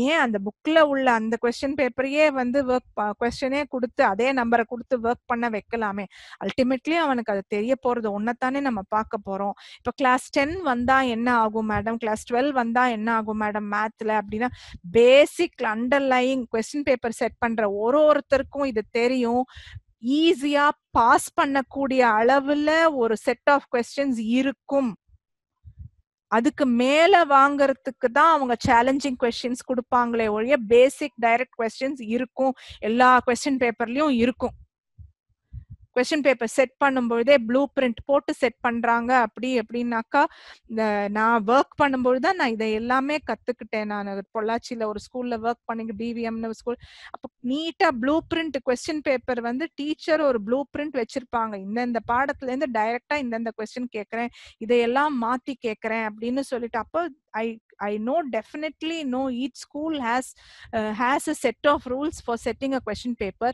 ஏன் அந்த புக்ல உள்ள அந்த கொஸ்டின் பேப்பரையே வந்து ஒர்க் கொஸ்டினே கொடுத்து அதே நம்பரை கொடுத்து ஒர்க் பண்ண வைக்கலாமே அல்டிமேட்லி அவனுக்கு அது தெரிய போறது ஒன்னத்தானே நம்ம பார்க்க போறோம் இப்ப கிளாஸ் டென் வந்தா என்ன ஆகும் மேடம் கிளாஸ் டுவெல் வந்தா என்ன ஆகும் மேடம் மேத்ல அப்படின்னா basic underlying question paper set பண்ற ஒரு ஒருத்தருக்கும் இது தெரியும் ஈஸியா பாஸ் பண்ணக்கூடிய அளவுல ஒரு செட் ஆஃப் கொஸ்டின்ஸ் இருக்கும் அதுக்கு மேல வாங்கறதுக்கு தான் அவங்க சேலஞ்சிங் கொஸ்டின்ஸ் கொடுப்பாங்களே ஒழிய பேசிக் டைரக்ட் கொஸ்டின்ஸ் இருக்கும் எல்லா கொஸ்டின் பேப்பர்லயும் இருக்கும் கொஸ்டின் பேப்பர் செட் பண்ணும்பொழுதே ப்ளூ பிரிண்ட் போட்டு செட் பண்றாங்க அப்படி அப்படின்னாக்கா இந்த நான் ஒர்க் பண்ணும்பொழுது தான் நான் இதை எல்லாமே கத்துக்கிட்டேன் நான் பொள்ளாச்சியில ஒரு ஸ்கூல்ல ஒர்க் பண்ணிங்க பிவிஎம்னு ஒரு ஸ்கூல் அப்போ நீட்டா ப்ளூ பிரிண்ட் கொஸ்டின் பேப்பர் வந்து டீச்சர் ஒரு ப்ளூ பிரிண்ட் வச்சிருப்பாங்க இந்தந்த பாடத்துல இருந்து டைரக்டா இந்தந்த கொஸ்டின் கேட்கறேன் இதையெல்லாம் மாத்தி கேட்கறேன் அப்படின்னு சொல்லிட்டு அப்போ i i know definitely know each school has uh, has a set of rules for setting a question paper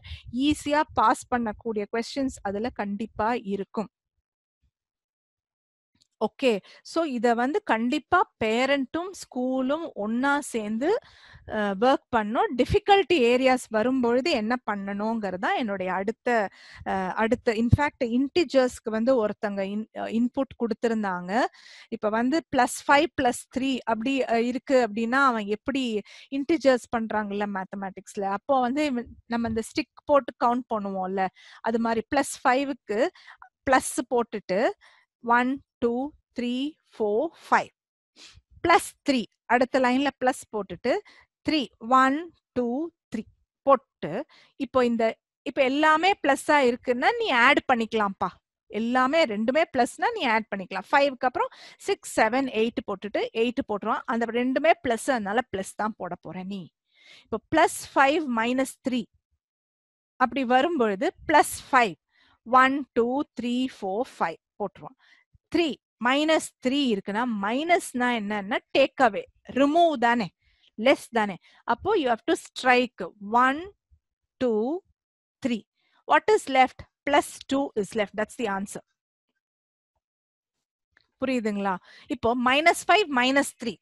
ஈஸியா பாஸ் பண்ணக்கூடிய questions அதுல kandipa irukum. ஓகே ஸோ இதை வந்து கண்டிப்பாக பேரண்ட்டும் ஸ்கூலும் ஒன்றா சேர்ந்து ஒர்க் பண்ணோம் டிஃபிகல்ட்டி ஏரியாஸ் வரும்பொழுது என்ன பண்ணணுங்கிறது தான் என்னுடைய அடுத்த அடுத்த இன்ஃபேக்ட் இன்டிஜர்ஸ்க்கு வந்து ஒருத்தங்க இன் இன்புட் கொடுத்துருந்தாங்க இப்போ வந்து ப்ளஸ் ஃபைவ் ப்ளஸ் த்ரீ அப்படி இருக்கு அப்படின்னா அவன் எப்படி இன்டிஜர்ஸ் பண்ணுறாங்கல்ல மேத்தமேட்டிக்ஸில் அப்போ வந்து நம்ம இந்த ஸ்டிக் போட்டு கவுண்ட் பண்ணுவோம்ல அது மாதிரி ப்ளஸ் ஃபைவுக்கு ப்ளஸ் போட்டுட்டு one two three four five plus three அடுத்த லைன்ல ப்ளஸ் போட்டுட்டு த்ரீ ஒன் டூ த்ரீ போட்டு இப்போ இந்த இப்போ எல்லாமே ப்ளஸ்ஸாக இருக்குன்னா நீ ஆட் பண்ணிக்கலாம்ப்பா எல்லாமே ரெண்டுமே பிளஸ்னா நீ ஆட் பண்ணிக்கலாம் ஃபைவ்க்கு அப்புறம் சிக்ஸ் செவன் எயிட் போட்டுட்டு எயிட் போட்டுருவான் அந்த ரெண்டுமே பிளஸ் அதனால ப்ளஸ் தான் போட போற நீ இப்போ ப்ளஸ் ஃபைவ் மைனஸ் த்ரீ அப்படி வரும்பொழுது plus five one two three four five போட்டுருவான் 3 minus 3 irukana, minus 9 na take away remove dane less dane appo you have to strike one, two, what is left plus 2 is left that's the answer puriyudhingla ipo minus 5 minus 3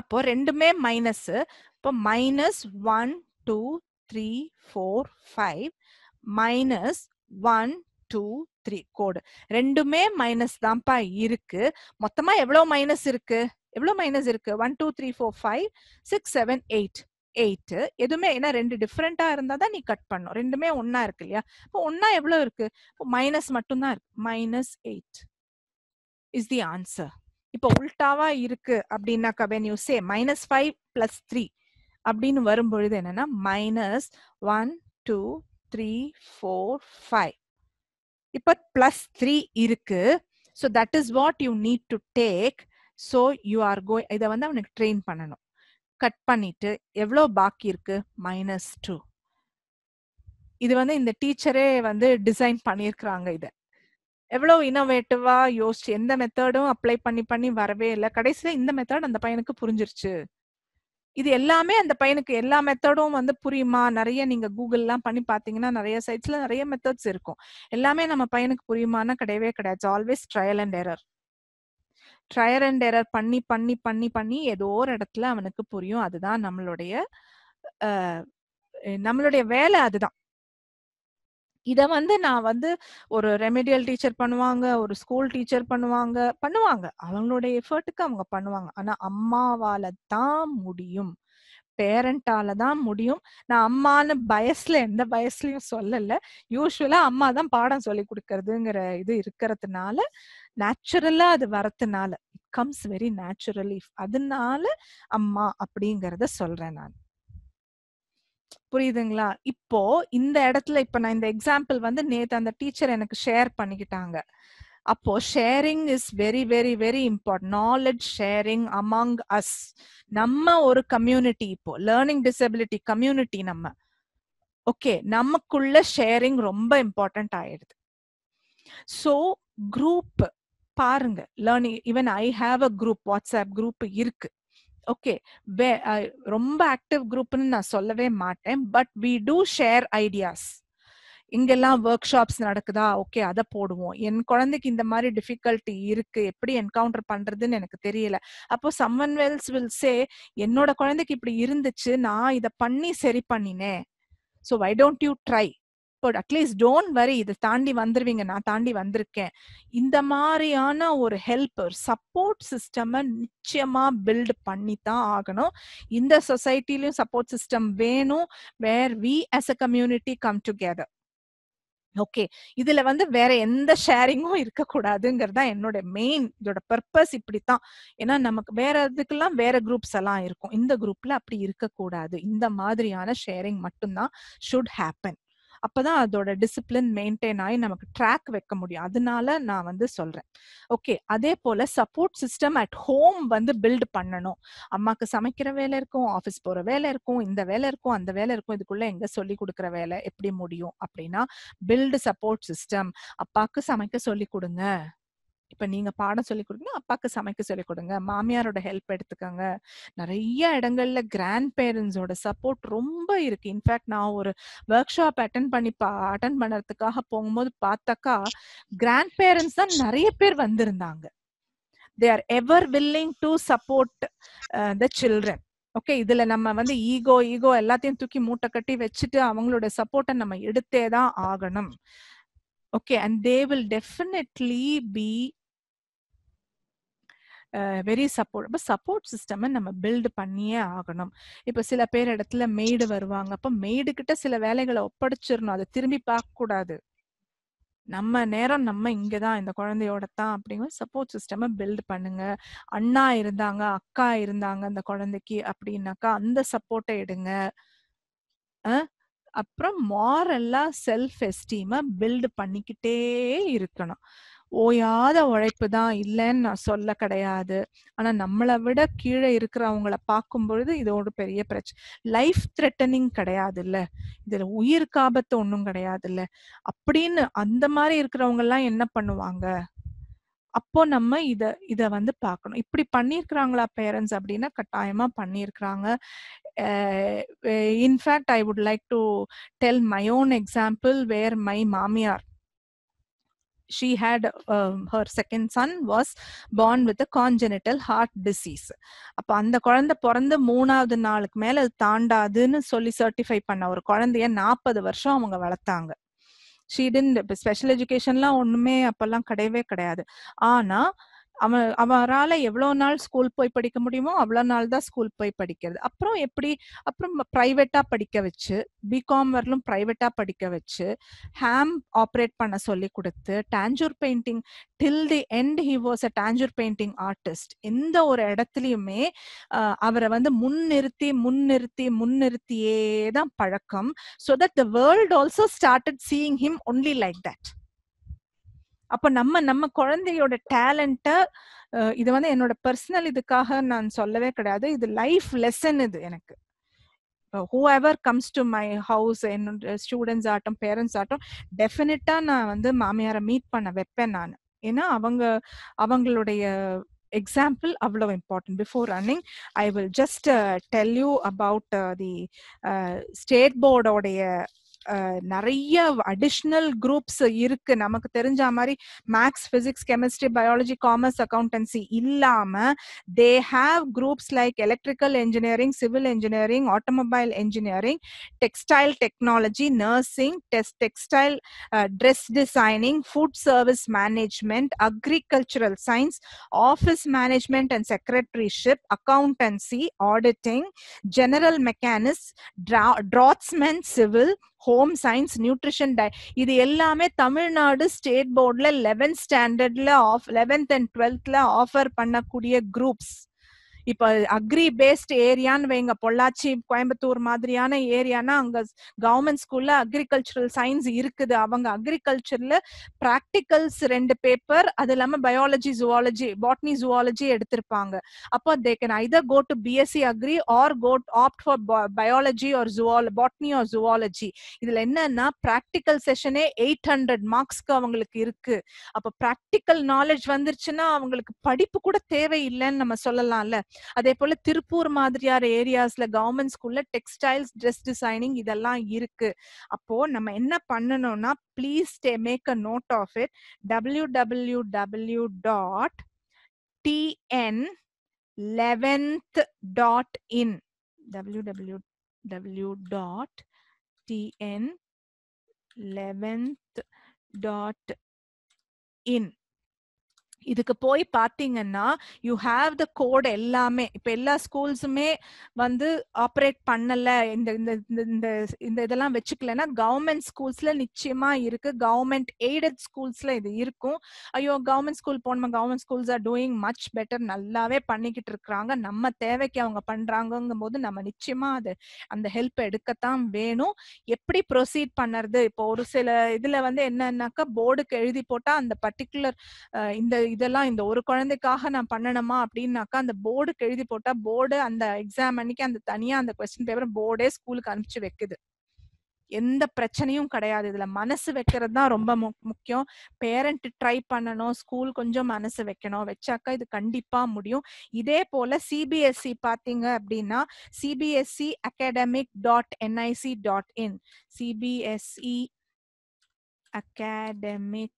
appo rendume minus appo minus 1 2 minus 1 2 three கோடு ரெண்டுமே minus தான்ப்பா இருக்கு மொத்தமா எவ்வளவு minus இருக்கு எவ்வளவு minus இருக்கு one two three four five six seven eight eight எதுவுமே ஏன்னா ரெண்டு டிஃப்ரெண்டா இருந்தா தான் நீ கட் பண்ணும் ரெண்டுமே ஒன்னா இருக்கு இல்லையா இப்போ ஒன்னா எவ்வளவு இருக்கு மைனஸ் மட்டும்தான் இருக்கு minus eight is the answer இப்போ உல்டாவா இருக்கு அப்படின்னாக்கா when you say minus five plus three அப்படின்னு வரும்பொழுது என்னன்னா minus one two three four five இப்ப பிளஸ் த்ரீ இருக்கு so that is what you need to take so you are go இதை வந்து அவனுக்கு ட்ரெயின் பண்ணணும் கட் பண்ணிட்டு எவ்வளோ பாக்கி இருக்கு மைனஸ் டூ இது வந்து இந்த டீச்சரே வந்து டிசைன் பண்ணியிருக்கிறாங்க இதை எவ்வளோ இனோவேட்டிவா யோசிச்சு எந்த மெத்தடும் அப்ளை பண்ணி பண்ணி வரவே இல்லை கடைசியில் இந்த மெத்தட் அந்த பையனுக்கு புரிஞ்சிருச்சு இது எல்லாமே அந்த பையனுக்கு எல்லா மெத்தடும் வந்து புரியுமா நிறைய நீங்க கூகுள்லாம் பண்ணி பாத்தீங்கன்னா நிறைய சைட்ஸ்ல நிறைய மெத்தட்ஸ் இருக்கும் எல்லாமே நம்ம பையனுக்கு புரியுமானா கிடையவே கிடையாது always trial and error trial and error பண்ணி பண்ணி பண்ணி பண்ணி ஏதோ ஒரு இடத்துல அவனுக்கு புரியும் அதுதான் நம்மளுடைய நம்மளுடைய வேலை அதுதான் இதை வந்து நான் வந்து ஒரு ரெமெடியல் டீச்சர் பண்ணுவாங்க ஒரு ஸ்கூல் டீச்சர் பண்ணுவாங்க பண்ணுவாங்க அவங்களுடைய எஃபர்ட்டுக்கு அவங்க பண்ணுவாங்க ஆனா அம்மாவால தான் முடியும் பேரண்டால தான் முடியும் நான் அம்மான்னு பயஸ்ல எந்த பயஸ்லயும் சொல்லல யூஸ்வலா அம்மா தான் பாடம் சொல்லி கொடுக்கறதுங்கிற இது இருக்கிறதுனால நேச்சுரலா அது வரத்துனால இட் கம்ஸ் வெரி நேச்சுரலி அதனால அம்மா அப்படிங்கிறத சொல்றேன் நான் புரியுதுங்களா இப்போ இந்த இடத்துல இப்ப நான் இந்த எக்ஸாம்பிள் வந்து நேத்து அந்த டீச்சர் எனக்கு ஷேர் பண்ணிக்கிட்டாங்க அப்போ sharing is very very very important knowledge sharing among us நம்ம ஒரு கம்யூனிட்டி இப்போ லேர்னிங் டிசபிலிட்டி கம்யூனிட்டி நம்ம ஓகே நமக்குள்ள ஷேரிங் ரொம்ப இம்பார்ட்டன்ட் ஆயிடுது சோ குரூப் பாருங்க learning even I have a group WhatsApp group இருக்கு ஓகே ரொம்ப ஆக்டிவ் குரூப்னு நான் சொல்லவே மாட்டேன் but we do share ideas இங்கெல்லாம் ஒர்க் ஷாப்ஸ் நடக்குதா ஓகே அதை போடுவோம் என் குழந்தைக்கு இந்த மாதிரி டிஃபிகல்ட்டி இருக்கு எப்படி என்கவுண்டர் பண்றதுன்னு எனக்கு தெரியல அப்போ சம்மன் வெல்ஸ் வில் சே என்னோட குழந்தைக்கு இப்படி இருந்துச்சு நான் இதை பண்ணி சரி பண்ணினேன் so why don't you try effort at least don't worry இதை தாண்டி வந்துருவீங்க நான் தாண்டி வந்திருக்கேன் இந்த மாதிரியான ஒரு ஹெல்ப்பர் சப்போர்ட் சிஸ்டம் நிச்சயமா பில்ட் பண்ணி தான் ஆகணும் இந்த சொசைட்டிலையும் சப்போர்ட் சிஸ்டம் வேணும் where we as a community come together okay இதுல வந்து வேற எந்த ஷேரிங்கும் இருக்கக்கூடாதுங்கிறது தான் என்னோட மெயின் இதோட பர்பஸ் இப்படித்தான் ஏன்னா நமக்கு வேற இதுக்கெல்லாம் வேற குரூப்ஸ் எல்லாம் இருக்கும் இந்த குரூப்ல அப்படி இருக்கக்கூடாது இந்த மாதிரியான ஷேரிங் மட்டும்தான் ஷுட் ஹேப்பன் அப்பதான் அதோட டிசிப்ளின் மெயின்டைன் ஆகி நமக்கு ட்ராக் வைக்க முடியும் அதனால நான் வந்து சொல்றேன் ஓகே அதே போல சப்போர்ட் சிஸ்டம் அட் ஹோம் வந்து பில்ட் பண்ணணும் அம்மாக்கு சமைக்கிற வேலை இருக்கும் ஆஃபீஸ் போற வேலை இருக்கும் இந்த வேலை இருக்கும் அந்த வேலை இருக்கும் இதுக்குள்ள எங்க சொல்லி கொடுக்குற வேலை எப்படி முடியும் அப்படின்னா பில்டு சப்போர்ட் சிஸ்டம் அப்பாக்கு சமைக்க சொல்லி கொடுங்க இப்ப நீங்க பாடம் சொல்லி கொடுங்க அப்பாக்கு சமைக்க சொல்லி கொடுங்க மாமியாரோட ஹெல்ப் எடுத்துக்கோங்க நிறைய இடங்கள்ல கிராண்ட் பேரண்ட்ஸோட சப்போர்ட் ரொம்ப இருக்கு இன்ஃபேக்ட் நான் ஒரு ஒர்க் ஷாப் அட்டன் பண்ணி அட்டன் பண்ணுறதுக்காக போகும்போது பார்த்தாக்கா கிராண்ட் பேரண்ட்ஸ் தான் நிறைய பேர் வந்திருந்தாங்க they are ever willing to support the children okay இதுல நம்ம வந்து ஈகோ ஈகோ எல்லாத்தையும் தூக்கி மூட்டை கட்டி வச்சுட்டு அவங்களோட சப்போர்ட்டை நம்ம எடுத்தே தான் ஆகணும் okay and they will definitely be very support அப்போ சப்போர்ட் சிஸ்டம் நம்ம பில்டு பண்ணியே ஆகணும் இப்போ சில பேர் இடத்துல மெய்டு வருவாங்க அப்போ மெய்டு கிட்ட சில வேலைகளை ஒப்படைச்சிடணும் அதை திரும்பி பார்க்க கூடாது நம்ம நேரம் நம்ம இங்கே தான் இந்த குழந்தையோட தான் அப்படிங்கிற சப்போர்ட் சிஸ்டமை பில்ட் பண்ணுங்க அண்ணா இருந்தாங்க அக்கா இருந்தாங்க அந்த குழந்தைக்கு அப்படின்னாக்கா அந்த சப்போர்ட்டை எடுங்க அப்புறம் மாரல்லா செல்ஃப் எஸ்டீமை பில்டு பண்ணிக்கிட்டே இருக்கணும் ஓயாத உழைப்பு தான் இல்லைன்னு நான் சொல்ல கிடையாது ஆனா நம்மளை விட கீழே இருக்கிறவங்கள பார்க்கும் பொழுது இது ஒரு பெரிய பிரச்சனை லைஃப் த்ரெட்டனிங் கிடையாது இல்ல இதுல உயிருக்கு ஆபத்து ஒன்றும் கிடையாது இல்ல அப்படின்னு அந்த மாதிரி இருக்கிறவங்க எல்லாம் என்ன பண்ணுவாங்க அப்போ நம்ம இத இத வந்து பார்க்கணும் இப்படி பண்ணியிருக்கிறாங்களா பேரண்ட்ஸ் அப்படின்னா கட்டாயமா பண்ணிருக்கிறாங்க in fact I would like to tell my own example where my மாமியார் she had um, her second son was born with a congenital heart disease அப்போ அந்த குழந்தை பிறந்து மூணாவது நாளுக்கு மேல அது தாண்டாதுன்னு சொல்லி சர்டிஃபை பண்ண ஒரு குழந்தைய நாற்பது வருஷம் அவங்க வளர்த்தாங்க ஷீ டென்ட் ஸ்பெஷல் எஜுகேஷன்லாம் ஒண்ணுமே அப்பெல்லாம் கிடையவே கிடையாது ஆனா அவன் அவரால் எவ்வளோ நாள் ஸ்கூல் போய் படிக்க முடியுமோ அவ்வளோ நாள் தான் ஸ்கூல் போய் படிக்கிறது அப்புறம் எப்படி அப்புறம் ப்ரைவேட்டாக படிக்க வச்சு பிகாம் வரலும் ப்ரைவேட்டாக படிக்க வச்சு ஹேம் ஆப்ரேட் பண்ண சொல்லி கொடுத்து Tanjore painting till the end he was a Tanjore painting artist எந்த ஒரு இடத்துலையுமே அவரை வந்து முன்னிறுத்தி முன்னிறுத்தி முன்னிறுத்தியே தான் பழக்கம் so that the world also started seeing him only like that அப்ப நம்ம நம்ம குழந்தையோட டேலண்ட இது வந்து என்னோட பர்சனல் இதுக்காக நான் சொல்லவே கிடையாது இது லைஃப் லெசன் இது எனக்கு whoever comes to my house என்னோட ஸ்டூடெண்ட்ஸ் ஆட்டும் பேரண்ட்ஸ் ஆட்டும் டெஃபினட்டா நான் வந்து மாமியாரை மீட் பண்ண வைப்பேன் நான் ஏன்னா அவங்க அவங்களுடைய எக்ஸாம்பிள் அவ்வளோ important before running I will just tell you about the state போர்டோடைய நிறைய அடிஷ்னல் குரூப்ஸ் இருக்கு நமக்கு தெரிஞ்ச மாதிரி maths physics chemistry biology commerce accountancy இல்லாம they have groups like electrical engineering civil engineering automobile engineering textile technology nursing test textile dress designing food service management agricultural science office management and secretaryship accountancy auditing general mechanics draughtsman civil home science nutrition டை இது எல்லாமே Tamil Nadu state போர்டில் eleventh ஸ்டாண்டர்டில் of eleventh and டுவெல்த்தில் offer பண்ணக்கூடிய groups இப்ப agri based ஏரியான்னு வைங்க பொள்ளாச்சி கோயம்புத்தூர் மாதிரியான ஏரியானா அங்க கவர்மெண்ட் ஸ்கூல்ல அக்ரிகல்ச்சரல் சயின்ஸ் இருக்குது அவங்க அக்ரிகல்ச்சர்ல ப்ராக்டிக்கல்ஸ் ரெண்டு பேப்பர் அது இல்லாம பயாலஜி ஜுவாலஜி பாட்னி ஜுவாலஜி எடுத்திருப்பாங்க அப்போ they can either go to BSc agri or go opt for biology or ஜுவால பாட்னி ஆர் ஜுவாலஜி இதுல என்னன்னா ப்ராக்டிக்கல் செஷனே எயிட் ஹண்ட்ரட் மார்க்ஸ்க்கு அவங்களுக்கு இருக்கு அப்ப ப்ராக்டிக்கல் நாலேஜ் வந்துருச்சுன்னா அவங்களுக்கு படிப்பு கூட தேவையில்லைன்னு நம்ம சொல்லலாம்ல அதே போல திருப்பூர் மாதிரியான ஏரியாஸ்ல கவர்மெண்ட் ஸ்கூல்ல டெக்ஸ்டைல்ஸ் ட்ரெஸ் டிசைனிங் இதெல்லாம் இருக்கு அப்போ நம்ம என்ன பண்ணணும்னா please make a note of it W W W dot TN eleventh dot in W W W dot TN eleventh dot in இதுக்கு போய் பார்த்தீங்கன்னா யூ ஹாவ் த கோட் எல்லாமே இப்போ எல்லா ஸ்கூல்ஸுமே வந்து ஆப்ரேட் பண்ணலை இந்த இந்த இந்த இந்த இதெல்லாம் வச்சுக்கலன்னா கவர்மெண்ட் ஸ்கூல்ஸில் நிச்சயமா இருக்குது கவர்மெண்ட் எய்டட் ஸ்கூல்ஸில் இது இருக்கும் ஐயோ கவர்மெண்ட் ஸ்கூல் போனோம் government schools are doing much better நல்லாவே பண்ணிக்கிட்டு இருக்கிறாங்க நம்ம தேவைக்கு அவங்க பண்ணுறாங்கங்கும் போது நம்ம நிச்சயமாக அது அந்த ஹெல்ப் எடுக்கத்தான் வேணும் எப்படி ப்ரொசீட் பண்ணுறது இப்போ ஒரு சில இதில் வந்து என்னன்னாக்கா போர்டுக்கு எழுதி போட்டால் அந்த பர்டிகுலர் இந்த இதெல்லாம் இந்த ஒரு குழந்தைக்காக நான் பண்ணணுமா அப்படின்னாக்கா அந்த போர்டுக்கு எழுதி போட்டா போர்டு அந்த எக்ஸாம் அன்னைக்கு அந்த தனியா அந்த கொஸ்டின் பேப்பர் போர்டே ஸ்கூலுக்கு அனுப்பிச்சு வைக்குது எந்த பிரச்சனையும் கிடையாது இதுல மனசு வைக்கிறது தான் ரொம்ப முக்கியம் பேரண்ட் ட்ரை பண்ணணும் ஸ்கூல் கொஞ்சம் மனசு வைக்கணும் வச்சாக்கா இது கண்டிப்பா முடியும் இதே போல சிபிஎஸ்சி e பாத்தீங்க அப்படின்னா CBSE academic dot NIC dot in CBSE academic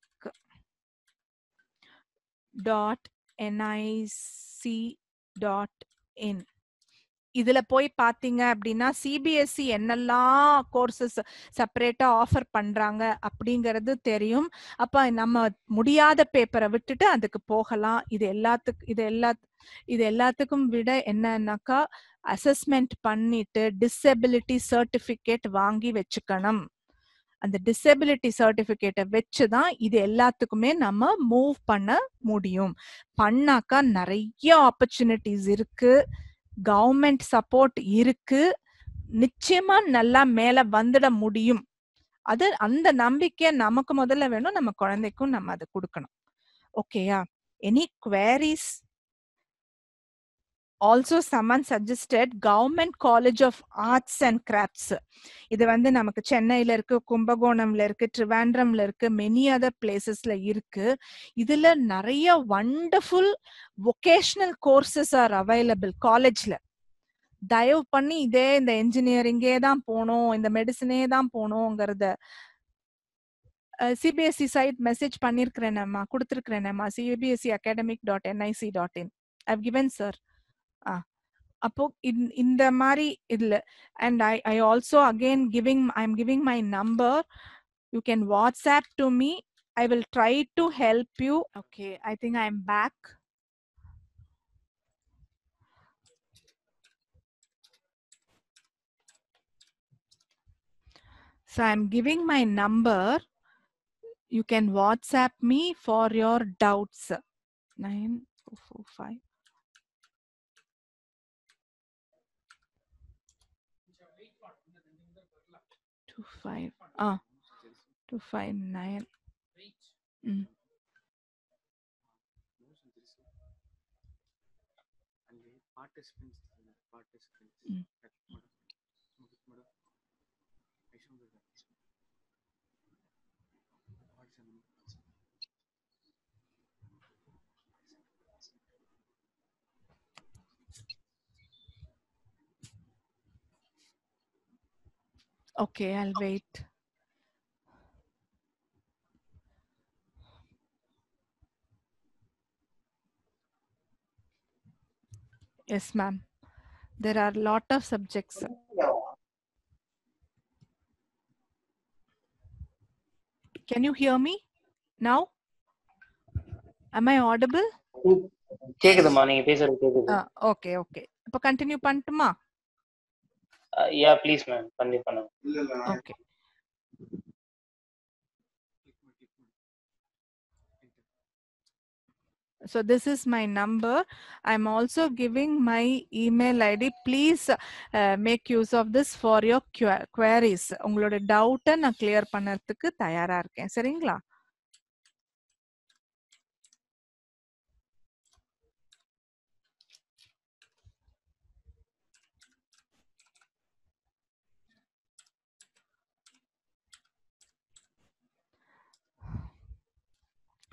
dot NIC dot in இதுல போய் பாத்தீங்க அப்படின்னா சிபிஎஸ்சி e என்னெல்லாம் கோர்சஸ் செப்பரேட்டா ஆஃபர் பண்றாங்க அப்படிங்கிறது தெரியும் அப்ப நம்ம முடியாத பேப்பரை விட்டுட்டு அதுக்கு போகலாம் இது எல்லாத்துக்கு இது எல்லா இது எல்லாத்துக்கும் விட என்னன்னாக்கா அசஸ்மெண்ட் பண்ணிட்டு டிசபிலிட்டி சர்டிபிகேட் வாங்கி வச்சுக்கணும் அந்த டிசபிலிட்டி சர்டிபிகேட்டை வச்சு தான் இது எல்லாத்துக்குமே நம்ம மூவ் பண்ண முடியும் பண்ணாக்கா நிறைய ஆப்பர்ச்சுனிட்டிஸ் இருக்கு கவர்மெண்ட் சப்போர்ட் இருக்கு நிச்சயமா நல்லா மேல வந்துட முடியும் அது அந்த நம்பிக்கைய நமக்கு முதல்ல வேணும் நம்ம குழந்தைக்கும் நம்ம அதை கொடுக்கணும் ஓகேயா any queries also summon suggested government college of arts and crafts இது வந்து நமக்கு சென்னையில இருக்கு கும்பகோணம்ல இருக்கு ட்ரிவாண்ட்ரம்ல இருக்கு மெனி அதர் பிளேசஸ்ல இருக்கு இதுல நிறைய wonderful vocational courses are available காலேஜ்ல தயவு பண்ணி இதே இந்த என்ஜினியரிங்கே தான் போனோம் இந்த மெடிசனே தான் போகணுங்கிறத சிபிஎஸ்சி சைட் மெசேஜ் e பண்ணிருக்கிறேனம்மா கொடுத்துருக்கிறேனம்மா CBSE academic dot NIC e dot in I've given sir அப்போ இந்த மாதிரி இதுல and I I also again giving I am giving my number you can WhatsApp to me I will try to help you okay I think I am back So I'm giving my number. You can WhatsApp me for your doubts. 9445. five. Ah, oh, two five nine. Mm. participants Okay, I'll wait. Yes, ma'am. There are a lot of subjects. Can you hear me now? Am I audible? Take the money. Okay, okay. Okay continue, continue yeah please ma'am பண்ணி பண்ணுங்க okay so this is my number i'm also giving my email id please uh, make use of this for your queries உங்களோட டவுட்டை நான் clear பண்ணறதுக்கு தயாரா இருக்கேன் சரிங்களா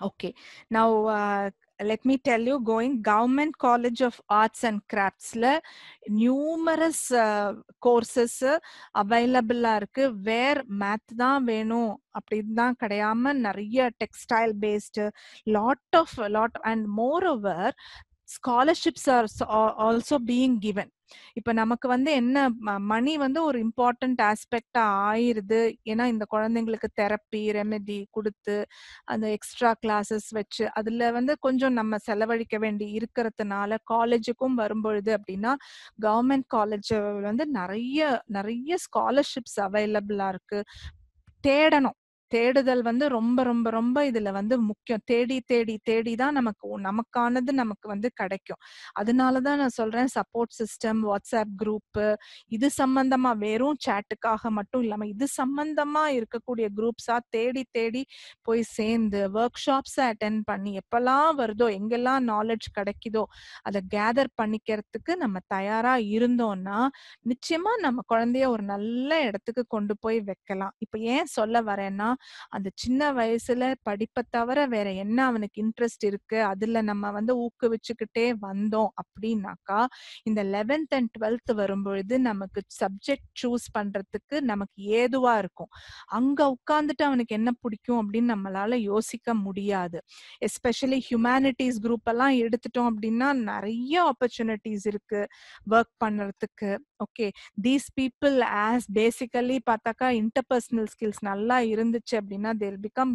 Okay, now uh, let me tell you, going Government College of Arts and Crafts, numerous uh, courses available are where math venu, வேணும் அப்படின்னு தான் கிடையாம நிறைய textile based lot of lot and scholarships are also being given இப்ப நமக்கு வந்து என்ன மணி வந்து ஒரு இம்பார்ட்டன்ட் ஆஸ்பெக்டா ஆயிருது ஏன்னா இந்த குழந்தைங்களுக்கு தெரப்பி ரெமெடி கொடுத்து அந்த எக்ஸ்ட்ரா கிளாஸஸ் வச்சு அதுல வந்து கொஞ்சம் நம்ம செலவழிக்க வேண்டி இருக்கிறதுனால காலேஜுக்கும் வரும்பொழுது அப்படின்னா கவர்மெண்ட் காலேஜ் வந்து நிறைய நிறைய ஸ்காலர்ஷிப்ஸ் அவைலபிளா இருக்கு தேடணும் தேடுதல் வந்து ரொம்ப ரொம்ப ரொம்ப இதுல வந்து முக்கியம் தேடி தேடி தேடி தான் நமக்கு நமக்கானது நமக்கு வந்து கிடைக்கும் அதனாலதான் நான் சொல்றேன் சப்போர்ட் சிஸ்டம் வாட்ஸ்அப் குரூப் இது சம்பந்தமா வெறும் சேட்டுக்காக மட்டும் இல்லாம இது சம்பந்தமா இருக்கக்கூடிய குரூப்ஸா தேடி தேடி போய் சேர்ந்து ஒர்க் ஷாப்ஸை அட்டென்ட் பண்ணி எப்பெல்லாம் வருதோ எங்கெல்லாம் நாலெட்ஜ் கிடைக்குதோ அதை கேதர் பண்ணிக்கிறதுக்கு நம்ம தயாரா இருந்தோம்னா நிச்சயமா நம்ம குழந்தைய ஒரு நல்ல இடத்துக்கு கொண்டு போய் வைக்கலாம் இப்ப ஏன் சொல்ல வரேன்னா அந்த சின்ன வயசுல படிப்பை தவிர வேற என்ன அவனுக்கு இன்ட்ரெஸ்ட் இருக்கு அதுல நம்ம வந்து ஊக்குவிச்சுக்கிட்டே வந்தோம் அப்படின்னாக்கா இந்த லெவன்த் அண்ட் டுவெல்த் வரும்பொழுது நமக்கு சப்ஜெக்ட் சூஸ் பண்றதுக்கு நமக்கு ஏதுவா இருக்கும் அங்க உட்காந்துட்டு அவனுக்கு என்ன பிடிக்கும் அப்படின்னு நம்மளால யோசிக்க முடியாது எஸ்பெஷலி ஹியூமனிட்டிஸ் குரூப் எல்லாம் எடுத்துட்டோம் அப்படின்னா நிறைய ஆப்பர்ச்சுனிட்டிஸ் இருக்கு ஒர்க் பண்றதுக்கு okay these people as basically பார்த்தாக்கா இன்டர்பர்சனல் ஸ்கில்ஸ் நல்லா இருந்துச்சு அப்படின்னா தேல் பிகம்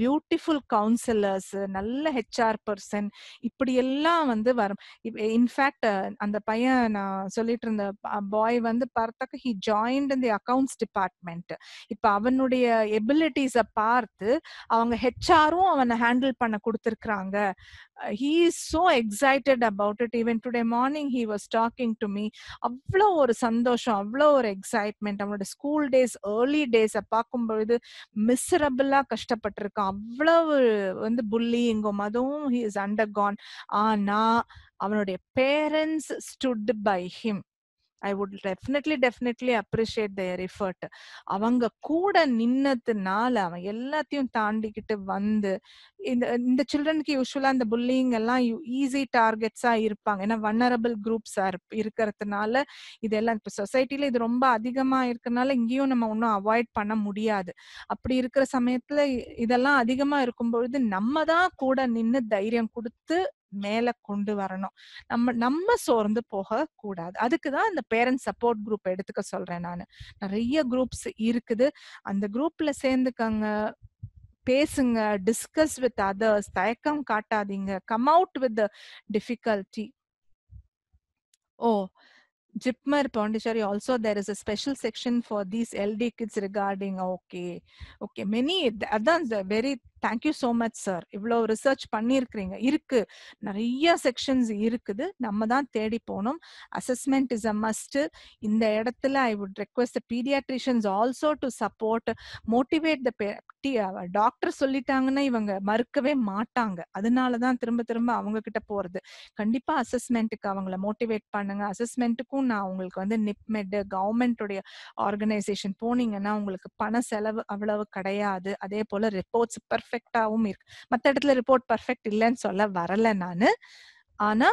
பியூட்டிஃபுல் கவுன்சிலர்ஸ் நல்ல ஹெச்ஆர் பர்சன் இப்படியெல்லாம் வந்து வரும் இன்ஃபேக்ட் அந்த பையன் நான் சொல்லிட்டு இருந்த பாய் வந்து பார்த்தாக்க he joined the accounts department இப்போ அவனுடைய எபிலிட்டிஸை பார்த்து அவங்க ஹெச்ஆரும் அவனை ஹேண்டில் பண்ண கொடுத்துருக்குறாங்க he is so excited about it even today morning he was talking to me avlo or sandosham avlo or excitement avoda school days early days a paakumbodhu miserable ah kashtapattirukka when the bullying um adum he is undergone ana our parents stood by him I would definitely definitely appreciate their effort அவங்க கூட நின்னதுனால அவன் எல்லாத்தையும் தாண்டிக்கிட்டு வந்து இந்த இந்த சில்ட்ரனுக்கு யூஸ்வலா இந்த pulling எல்லாம் ஈஸி டார்கெட்ஸா இருப்பாங்க ஏன்னா வன்னரபிள் குரூப்ஸா இருக்கிறதுனால இதெல்லாம் இப்போ சொசைட்டில இது ரொம்ப அதிகமா இருக்கிறதுனால இங்கேயும் நம்ம ஒன்றும் அவாய்ட் பண்ண முடியாது அப்படி இருக்கிற சமயத்துல இதெல்லாம் அதிகமா இருக்கும் பொழுது நம்ம தான் கூட நின்று தைரியம் கொடுத்து மேல கொண்டு வரணும் நம்ம நம்ம சோர்ந்து போக கூடாது அதுக்குதான் இந்த பேரண்ட் சப்போர்ட் குரூப் எடுத்துக்க சொல்றேன் நான் நிறைய குரூப்ஸ் இருக்குது அந்த குரூப்ல சேர்ந்துக்கங்க பேசுங்க டிஸ்கஸ் வித் அதர்ஸ் தயக்கம் காட்டாதீங்க come out with difficulty oh JIPMER Pondicherry also there is a special section for these LD kids regarding okay okay many அதான் very thank you so much sir இவ்வளோ ரிசர்ச் பண்ணியிருக்கிறீங்க இருக்கு நிறைய செக்ஷன்ஸ் இருக்குது நம்ம தான் தேடி போகணும் அசஸ்மெண்ட் இஸ் அ மஸ்ட் இந்த இடத்துல I would request paediatricians also to support motivate the doctor சொல்லிட்டாங்கன்னா இவங்க மறுக்கவே மாட்டாங்க அதனால தான் திரும்ப திரும்ப அவங்க கிட்ட போறது கண்டிப்பா அசஸ்மெண்ட்டுக்கு அவங்கள மோட்டிவேட் பண்ணுங்க அசஸ்மெண்ட்டுக்கும் நான் உங்களுக்கு வந்து நிப்மெட் கவர்மெண்டோடைய ஆர்கனைசேஷன் போனீங்கன்னா உங்களுக்கு பண செலவு அவ்வளவு கிடையாது அதே போல ரிப்போர்ட்ஸ் பர்ஃபெக்ட் பர்ஃபெக்டாவும் இருக்கு மற்ற இடத்துல ரிப்போர்ட் பர்ஃபெக்ட் இல்லைன்னு சொல்ல வரல நான் ஆனா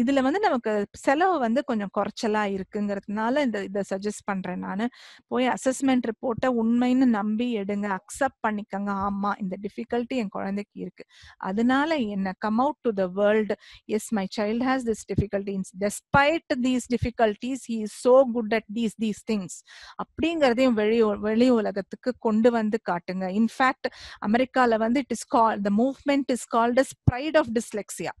இதுல வந்து நமக்கு செலவு வந்து கொஞ்சம் குறைச்சலா இருக்குங்கிறதுனால இந்த இதை சஜஸ்ட் பண்றேன் நான் போய் அசஸ்மெண்ட் ரிப்போர்ட்டை உண்மைன்னு நம்பி எடுங்க அக்செப்ட் பண்ணிக்கங்க ஆமா இந்த டிஃபிகல்ட்டி என் குழந்தைக்கு இருக்கு அதனால என்ன come out to the world yes my child has this இன்ஸ் despite these difficulties he is so good at these these things அப்படிங்கிறதையும் வெளி வெளி உலகத்துக்கு கொண்டு வந்து காட்டுங்க இன்ஃபேக்ட் அமெரிக்கால வந்து it is call the movement is called sprite of dyslexia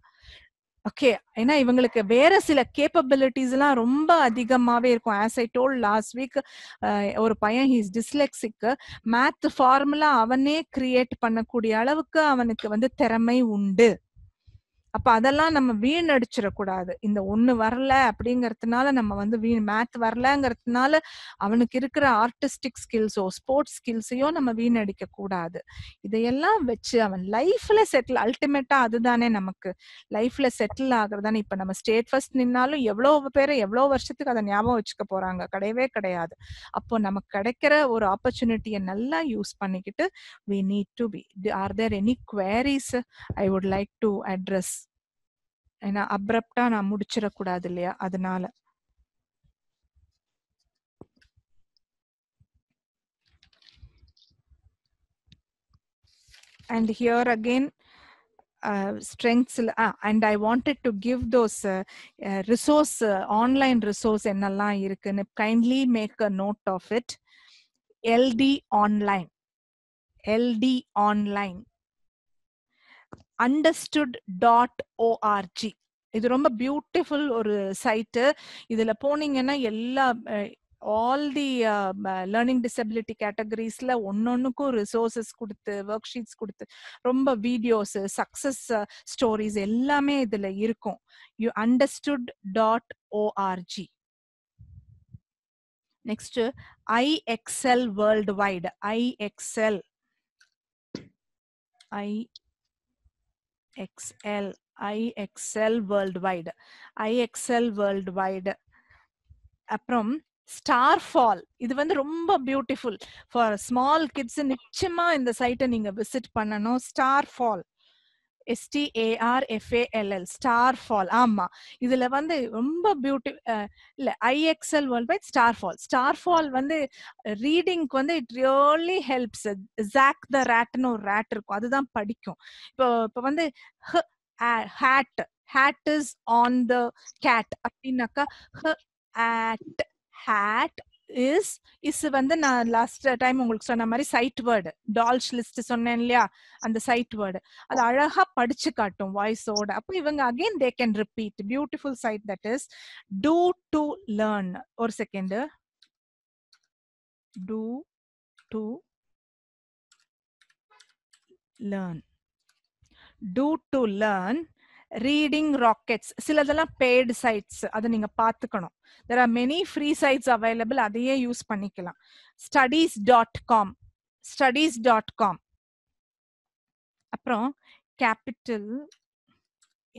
okay ஏன்னா இவங்களுக்கு வேற சில கேப்பபிலிட்டிஸ் எல்லாம் ரொம்ப அதிகமாவே இருக்கும் as I told last week ஒரு பையன் ஹீஸ் டிஸ்லெக்ஸிக் மேத் ஃபார்முலா அவனே கிரியேட் பண்ணக்கூடிய அளவுக்கு அவனுக்கு வந்து திறமை உண்டு அப்ப அதெல்லாம் நம்ம வீணடிச்சிடக்கூடாது இந்த ஒண்ணு வரல அப்படிங்கறதுனால நம்ம வந்து வீண் மேத் வரலங்கிறதுனால அவனுக்கு இருக்கிற ஆர்டிஸ்டிக் ஸ்கில்ஸோ ஸ்போர்ட்ஸ் ஸ்கில்ஸையோ நம்ம வீணடிக்க கூடாது இதையெல்லாம் வச்சு அவன் லைஃப்ல செட்டில் அல்டிமேட்டா அதுதானே நமக்கு லைஃப்ல செட்டில் ஆகுறதானே இப்ப நம்ம ஸ்டேட் ஃபர்ஸ்ட் நின்னாலும் எவ்வளவு பேரை எவ்வளவு வருஷத்துக்கு அதை ஞாபகம் வச்சுக்க போறாங்க கிடையவே கிடையாது அப்போ நமக்கு கிடைக்கிற ஒரு ஆப்பர்ச்சுனிட்டியை நல்லா யூஸ் பண்ணிக்கிட்டு we need to be are there any queries I would like to address ஏன்னா அப்ரப்டா நான் முடிச்சிடக்கூடாது இல்லையா அதனால அண்ட் ஹியர் அகெயின் ஸ்ட்ரெங்க்ஸில் and I wanted to give those resource online resource என்னெல்லாம் இருக்குன்னு kindly make a note of it LD online LD online understood dot ORG இது ரொம்ப பியூட்டிஃபுல் ஒரு சைட்டு இதுல போனீங்கன்னா எல்லா ஆல் தி லேர்னிங் டிசபிலிட்டி கேட்டகரிஸ்ல ஒன்னொன்னுக்கும் ரிசோர்சஸ் கொடுத்து ஒர்க் ஷீட்ஸ் கொடுத்து ரொம்ப வீடியோஸ் சக்ஸஸ் ஸ்டோரிஸ் எல்லாமே இதில் இருக்கும் you understood dot ORG next IXL world wide IXL I IXL, IXL worldwide, IXL worldwide. அப்புறம் ஸ்டார் ஃபால் இது வந்து ரொம்ப பியூட்டிஃபுல் ஃபார் ஸ்மால் கிட்ஸ் நிச்சயமா இந்த சைட்டை நீங்க விசிட் பண்ணணும் ஸ்டார் ஃபால் எஸ்டிஏஆர்எஃப்ஏஎல்எல் ஸ்டார் ஃபால் ஆமா இதுல வந்து ரொம்ப பியூட்டி இல்ல IXL world wide star fall star fall வந்து ரீடிங்க்கு வந்து இட் ரியலி ஹெல்ப்ஸ் ஜாக் த ரேட்னு ஒரு ரேட் இருக்கும் அதுதான் படிக்கும் இப்போ இப்போ வந்து had had is on the gate அப்படின்னாக்கா ஹேட் ஹேட் இஸ் இஸ் வந்து நான் லாஸ்ட் டைம் உங்களுக்கு சொன்ன மாதிரி சைட் வேர்டு டால்ஸ் லிஸ்ட் சொன்னேன் இல்லையா அந்த சைட் வேர்டு அது அழகா படிச்சு காட்டும் வாய்ஸோட அப்போ இவங்க again they can repeat beautiful site that is two to learn ஒரு second two to learn two to learn Reading Rockets சிலதெல்லாம் பெய்டு சைட்ஸ் அதை நீங்க பாத்துக்கணும் there are many free sites available அதையே யூஸ் பண்ணிக்கலாம் studies dot com studies dot com அப்புறம் capital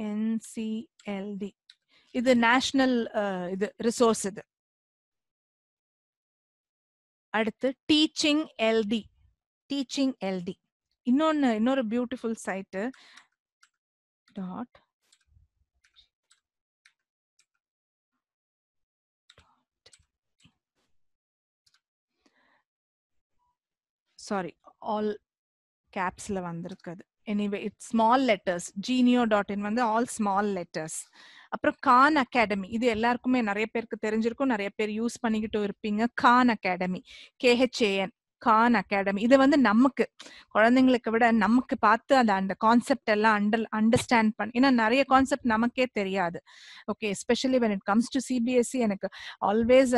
NCLD இது national இது ரிசோர்ஸ் இது அடுத்து டீச்சிங் எல்டி டீச்சிங் எல்டி இன்னொன்னு இன்னொரு beautiful site dot sorry all கேப்ஸ்ல வந்திருக்குது anyway it's small letters genio dot in வந்து ஆல் ஸ்மால் லெட்டர்ஸ் அப்புறம் கான் அகாடமி இது எல்லாருக்குமே நிறைய பேருக்கு தெரிஞ்சிருக்கும் நிறைய பேர் யூஸ் பண்ணிக்கிட்டு இருப்பீங்க Khan Academy K H A N Khan Academy இது வந்து நமக்கு குழந்தைங்களுக்கு விட நமக்கு பார்த்து அந்த அந்த கான்செப்ட் எல்லாம் அண்டர் அண்டர்ஸ்டாண்ட் பண்ணி ஏன்னா நிறைய கான்செப்ட் நமக்கே தெரியாது okay especially when it comes to CBSE எனக்கு ஆல்வேஸ்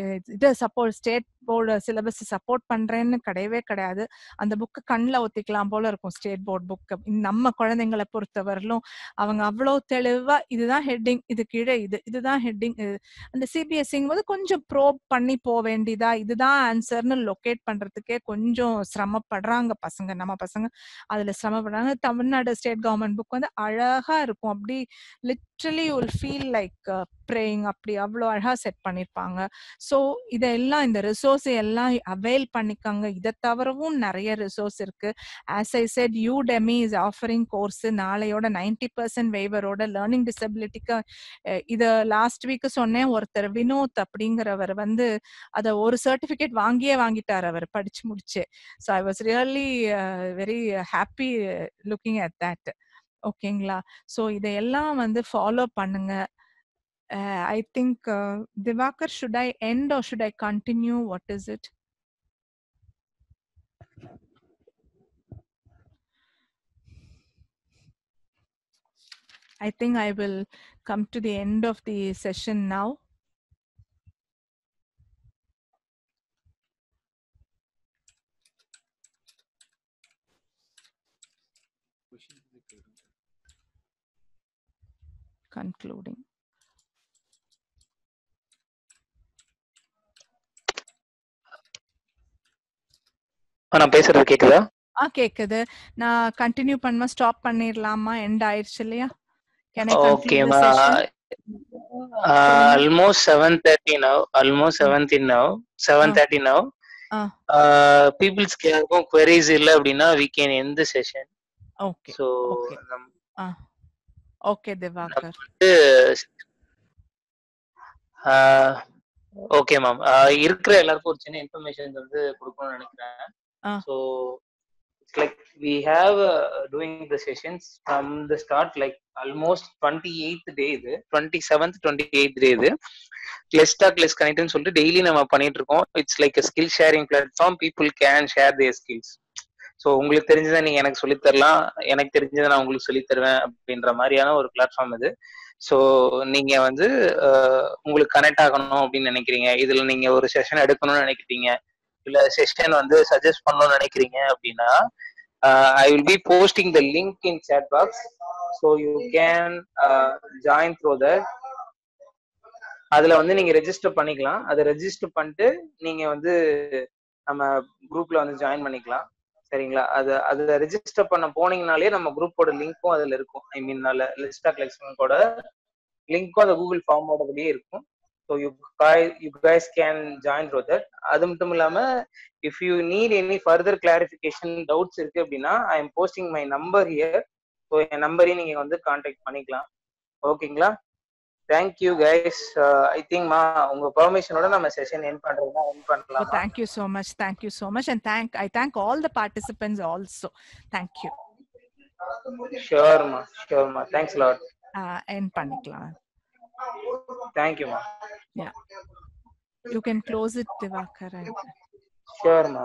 uh, இது suppose state board syllabus support பண்றேன்னு கிடையவே கிடையாது அந்த புக்கு கண்ணில் ஒத்திக்கலாம் போல இருக்கும் ஸ்டேட் போர்டு புக்கு நம்ம குழந்தைங்களை பொறுத்தவரையிலும் அவங்க அவ்வளோ தெளிவா இதுதான் ஹெட்டிங் இது கீழே இது இதுதான் ஹெட்டிங் அந்த சிபிஎஸ்சிங்கும் e போது கொஞ்சம் ப்ரோப் பண்ணி போக வேண்டியதா இதுதான் ஆன்சர்னு லொக்கேட் பண்றதுக்கே கொஞ்சம் சிரமப்படுறாங்க பசங்க நம்ம பசங்க அதுல சிரமப்படுறாங்க தமிழ்நாடு ஸ்டேட் கவர்மெண்ட் புக் வந்து அழகா இருக்கும் அப்படி lit literally you will feel like praying அப்படி அவ்வளோ அழகாக செட் பண்ணியிருப்பாங்க ஸோ இதெல்லாம் இந்த ரிசோர்ஸ் எல்லாம் அவைல் பண்ணிக்கோங்க இதை தவிரவும் நிறைய ரிசோர்ஸ் இருக்கு as I said Udemy is offering course நாளையோட நைன்டி பர்சன்ட் வேவரோட லேர்னிங் டிசபிலிட்டிக்கு இதை லாஸ்ட் வீக் சொன்னேன் ஒருத்தர் வினோத் அப்படிங்கிறவர் வந்து அதை ஒரு சர்டிஃபிகேட் வாங்கியே வாங்கிட்டார் அவர் படிச்சு முடிச்சு so I was really very happy looking at that ஓகேங்களா ஸோ இதையெல்லாம் வந்து ஃபாலோ பண்ணுங்க I think Divakar should I end or should I continue what is it I think I will come to the end of the session now. concluding நான் பேசுறது கேக்குதா ஆ கேக்குது நான் continue பண்ணுமா ஸ்டாப் பண்ணிரலாமா எண்ட் ஆயிருச்சு இல்லையா okay almost seven thirty now almost seventy now seven thirty now பீப்புள்ஸ்க்கு யாருக்கும் குவரிஸ் இல்லை அப்படின்னா வி கேன் எந்த session okay so okay Divakar okay ma'am இருக்கிற எல்லாருக்கும் ஒரு சின்ன இன்ஃபர்மேஷன் வந்து கொடுக்கணும்னு நினைக்கிறேன் so it's like we have doing the sessions from the start like almost twenty eighth day இது twenty seventh twenty eighth day இது லெஸ் டாக் லெஸ் கனெக்ட்னு சொல்லிட்டு டெய்லி நம்ம பண்ணிட்டு இருக்கோம் it's like skill sharing platform people can share their skills so உங்களுக்கு தெரிஞ்சதை நீங்க எனக்கு சொல்லித்தரலாம் எனக்கு தெரிஞ்சதை நான் உங்களுக்கு சொல்லி தருவேன் அப்படின்ற மாதிரியான ஒரு பிளாட்ஃபார்ம் இது ஸோ நீங்க வந்து உங்களுக்கு கனெக்ட் ஆகணும் அப்படின்னு நினைக்கிறீங்க இதுல நீங்க ஒரு செஷன் எடுக்கணும்னு நினைக்கிறீங்க இல்ல செஷன் வந்து சஜஸ்ட் பண்ணணும்னு நினைக்கிறீங்க அப்படின்னா I will be posting the link in chat box so you can join through the அதுல வந்து நீங்க ரெஜிஸ்டர் பண்ணிக்கலாம் அதை ரெஜிஸ்டர் பண்ணிட்டு நீங்க வந்து நம்ம குரூப்ல வந்து ஜாயின் பண்ணிக்கலாம் சரிங்களா அது அதை ரெஜிஸ்டர் பண்ண போனீங்கனாலே நம்ம குரூப்போட லிங்க்கும் அதுல இருக்கும் ஐ மீன் லிஸ்ட் ஆஃப் லெக்சனோட லிங்க்கும் அந்த கூகுள் ஃபார்மோடபடியே இருக்கும் so you you guys can join through that அது மட்டும் இல்லாம if you need any further clarification doubts இருக்கு அப்படின்னா I am posting my number here so என் நம்பரையும் நீங்க வந்து கான்டாக்ட் பண்ணிக்கலாம் ஓகேங்களா தேங்க்யூ கைஸ் ஐ திங்க் மா உங்க பெர்மிஷனோட நம்ம செஷன் எண்ட் பண்றது தான் எண்ட் பண்ணலாம் thank oh, you so much thank you so much and thank i thank all the participants also thank you sure ma sure ma thanks a lot uh, end பண்ணிக்கலாம் thank you ma yeah you can close it divakar sure ma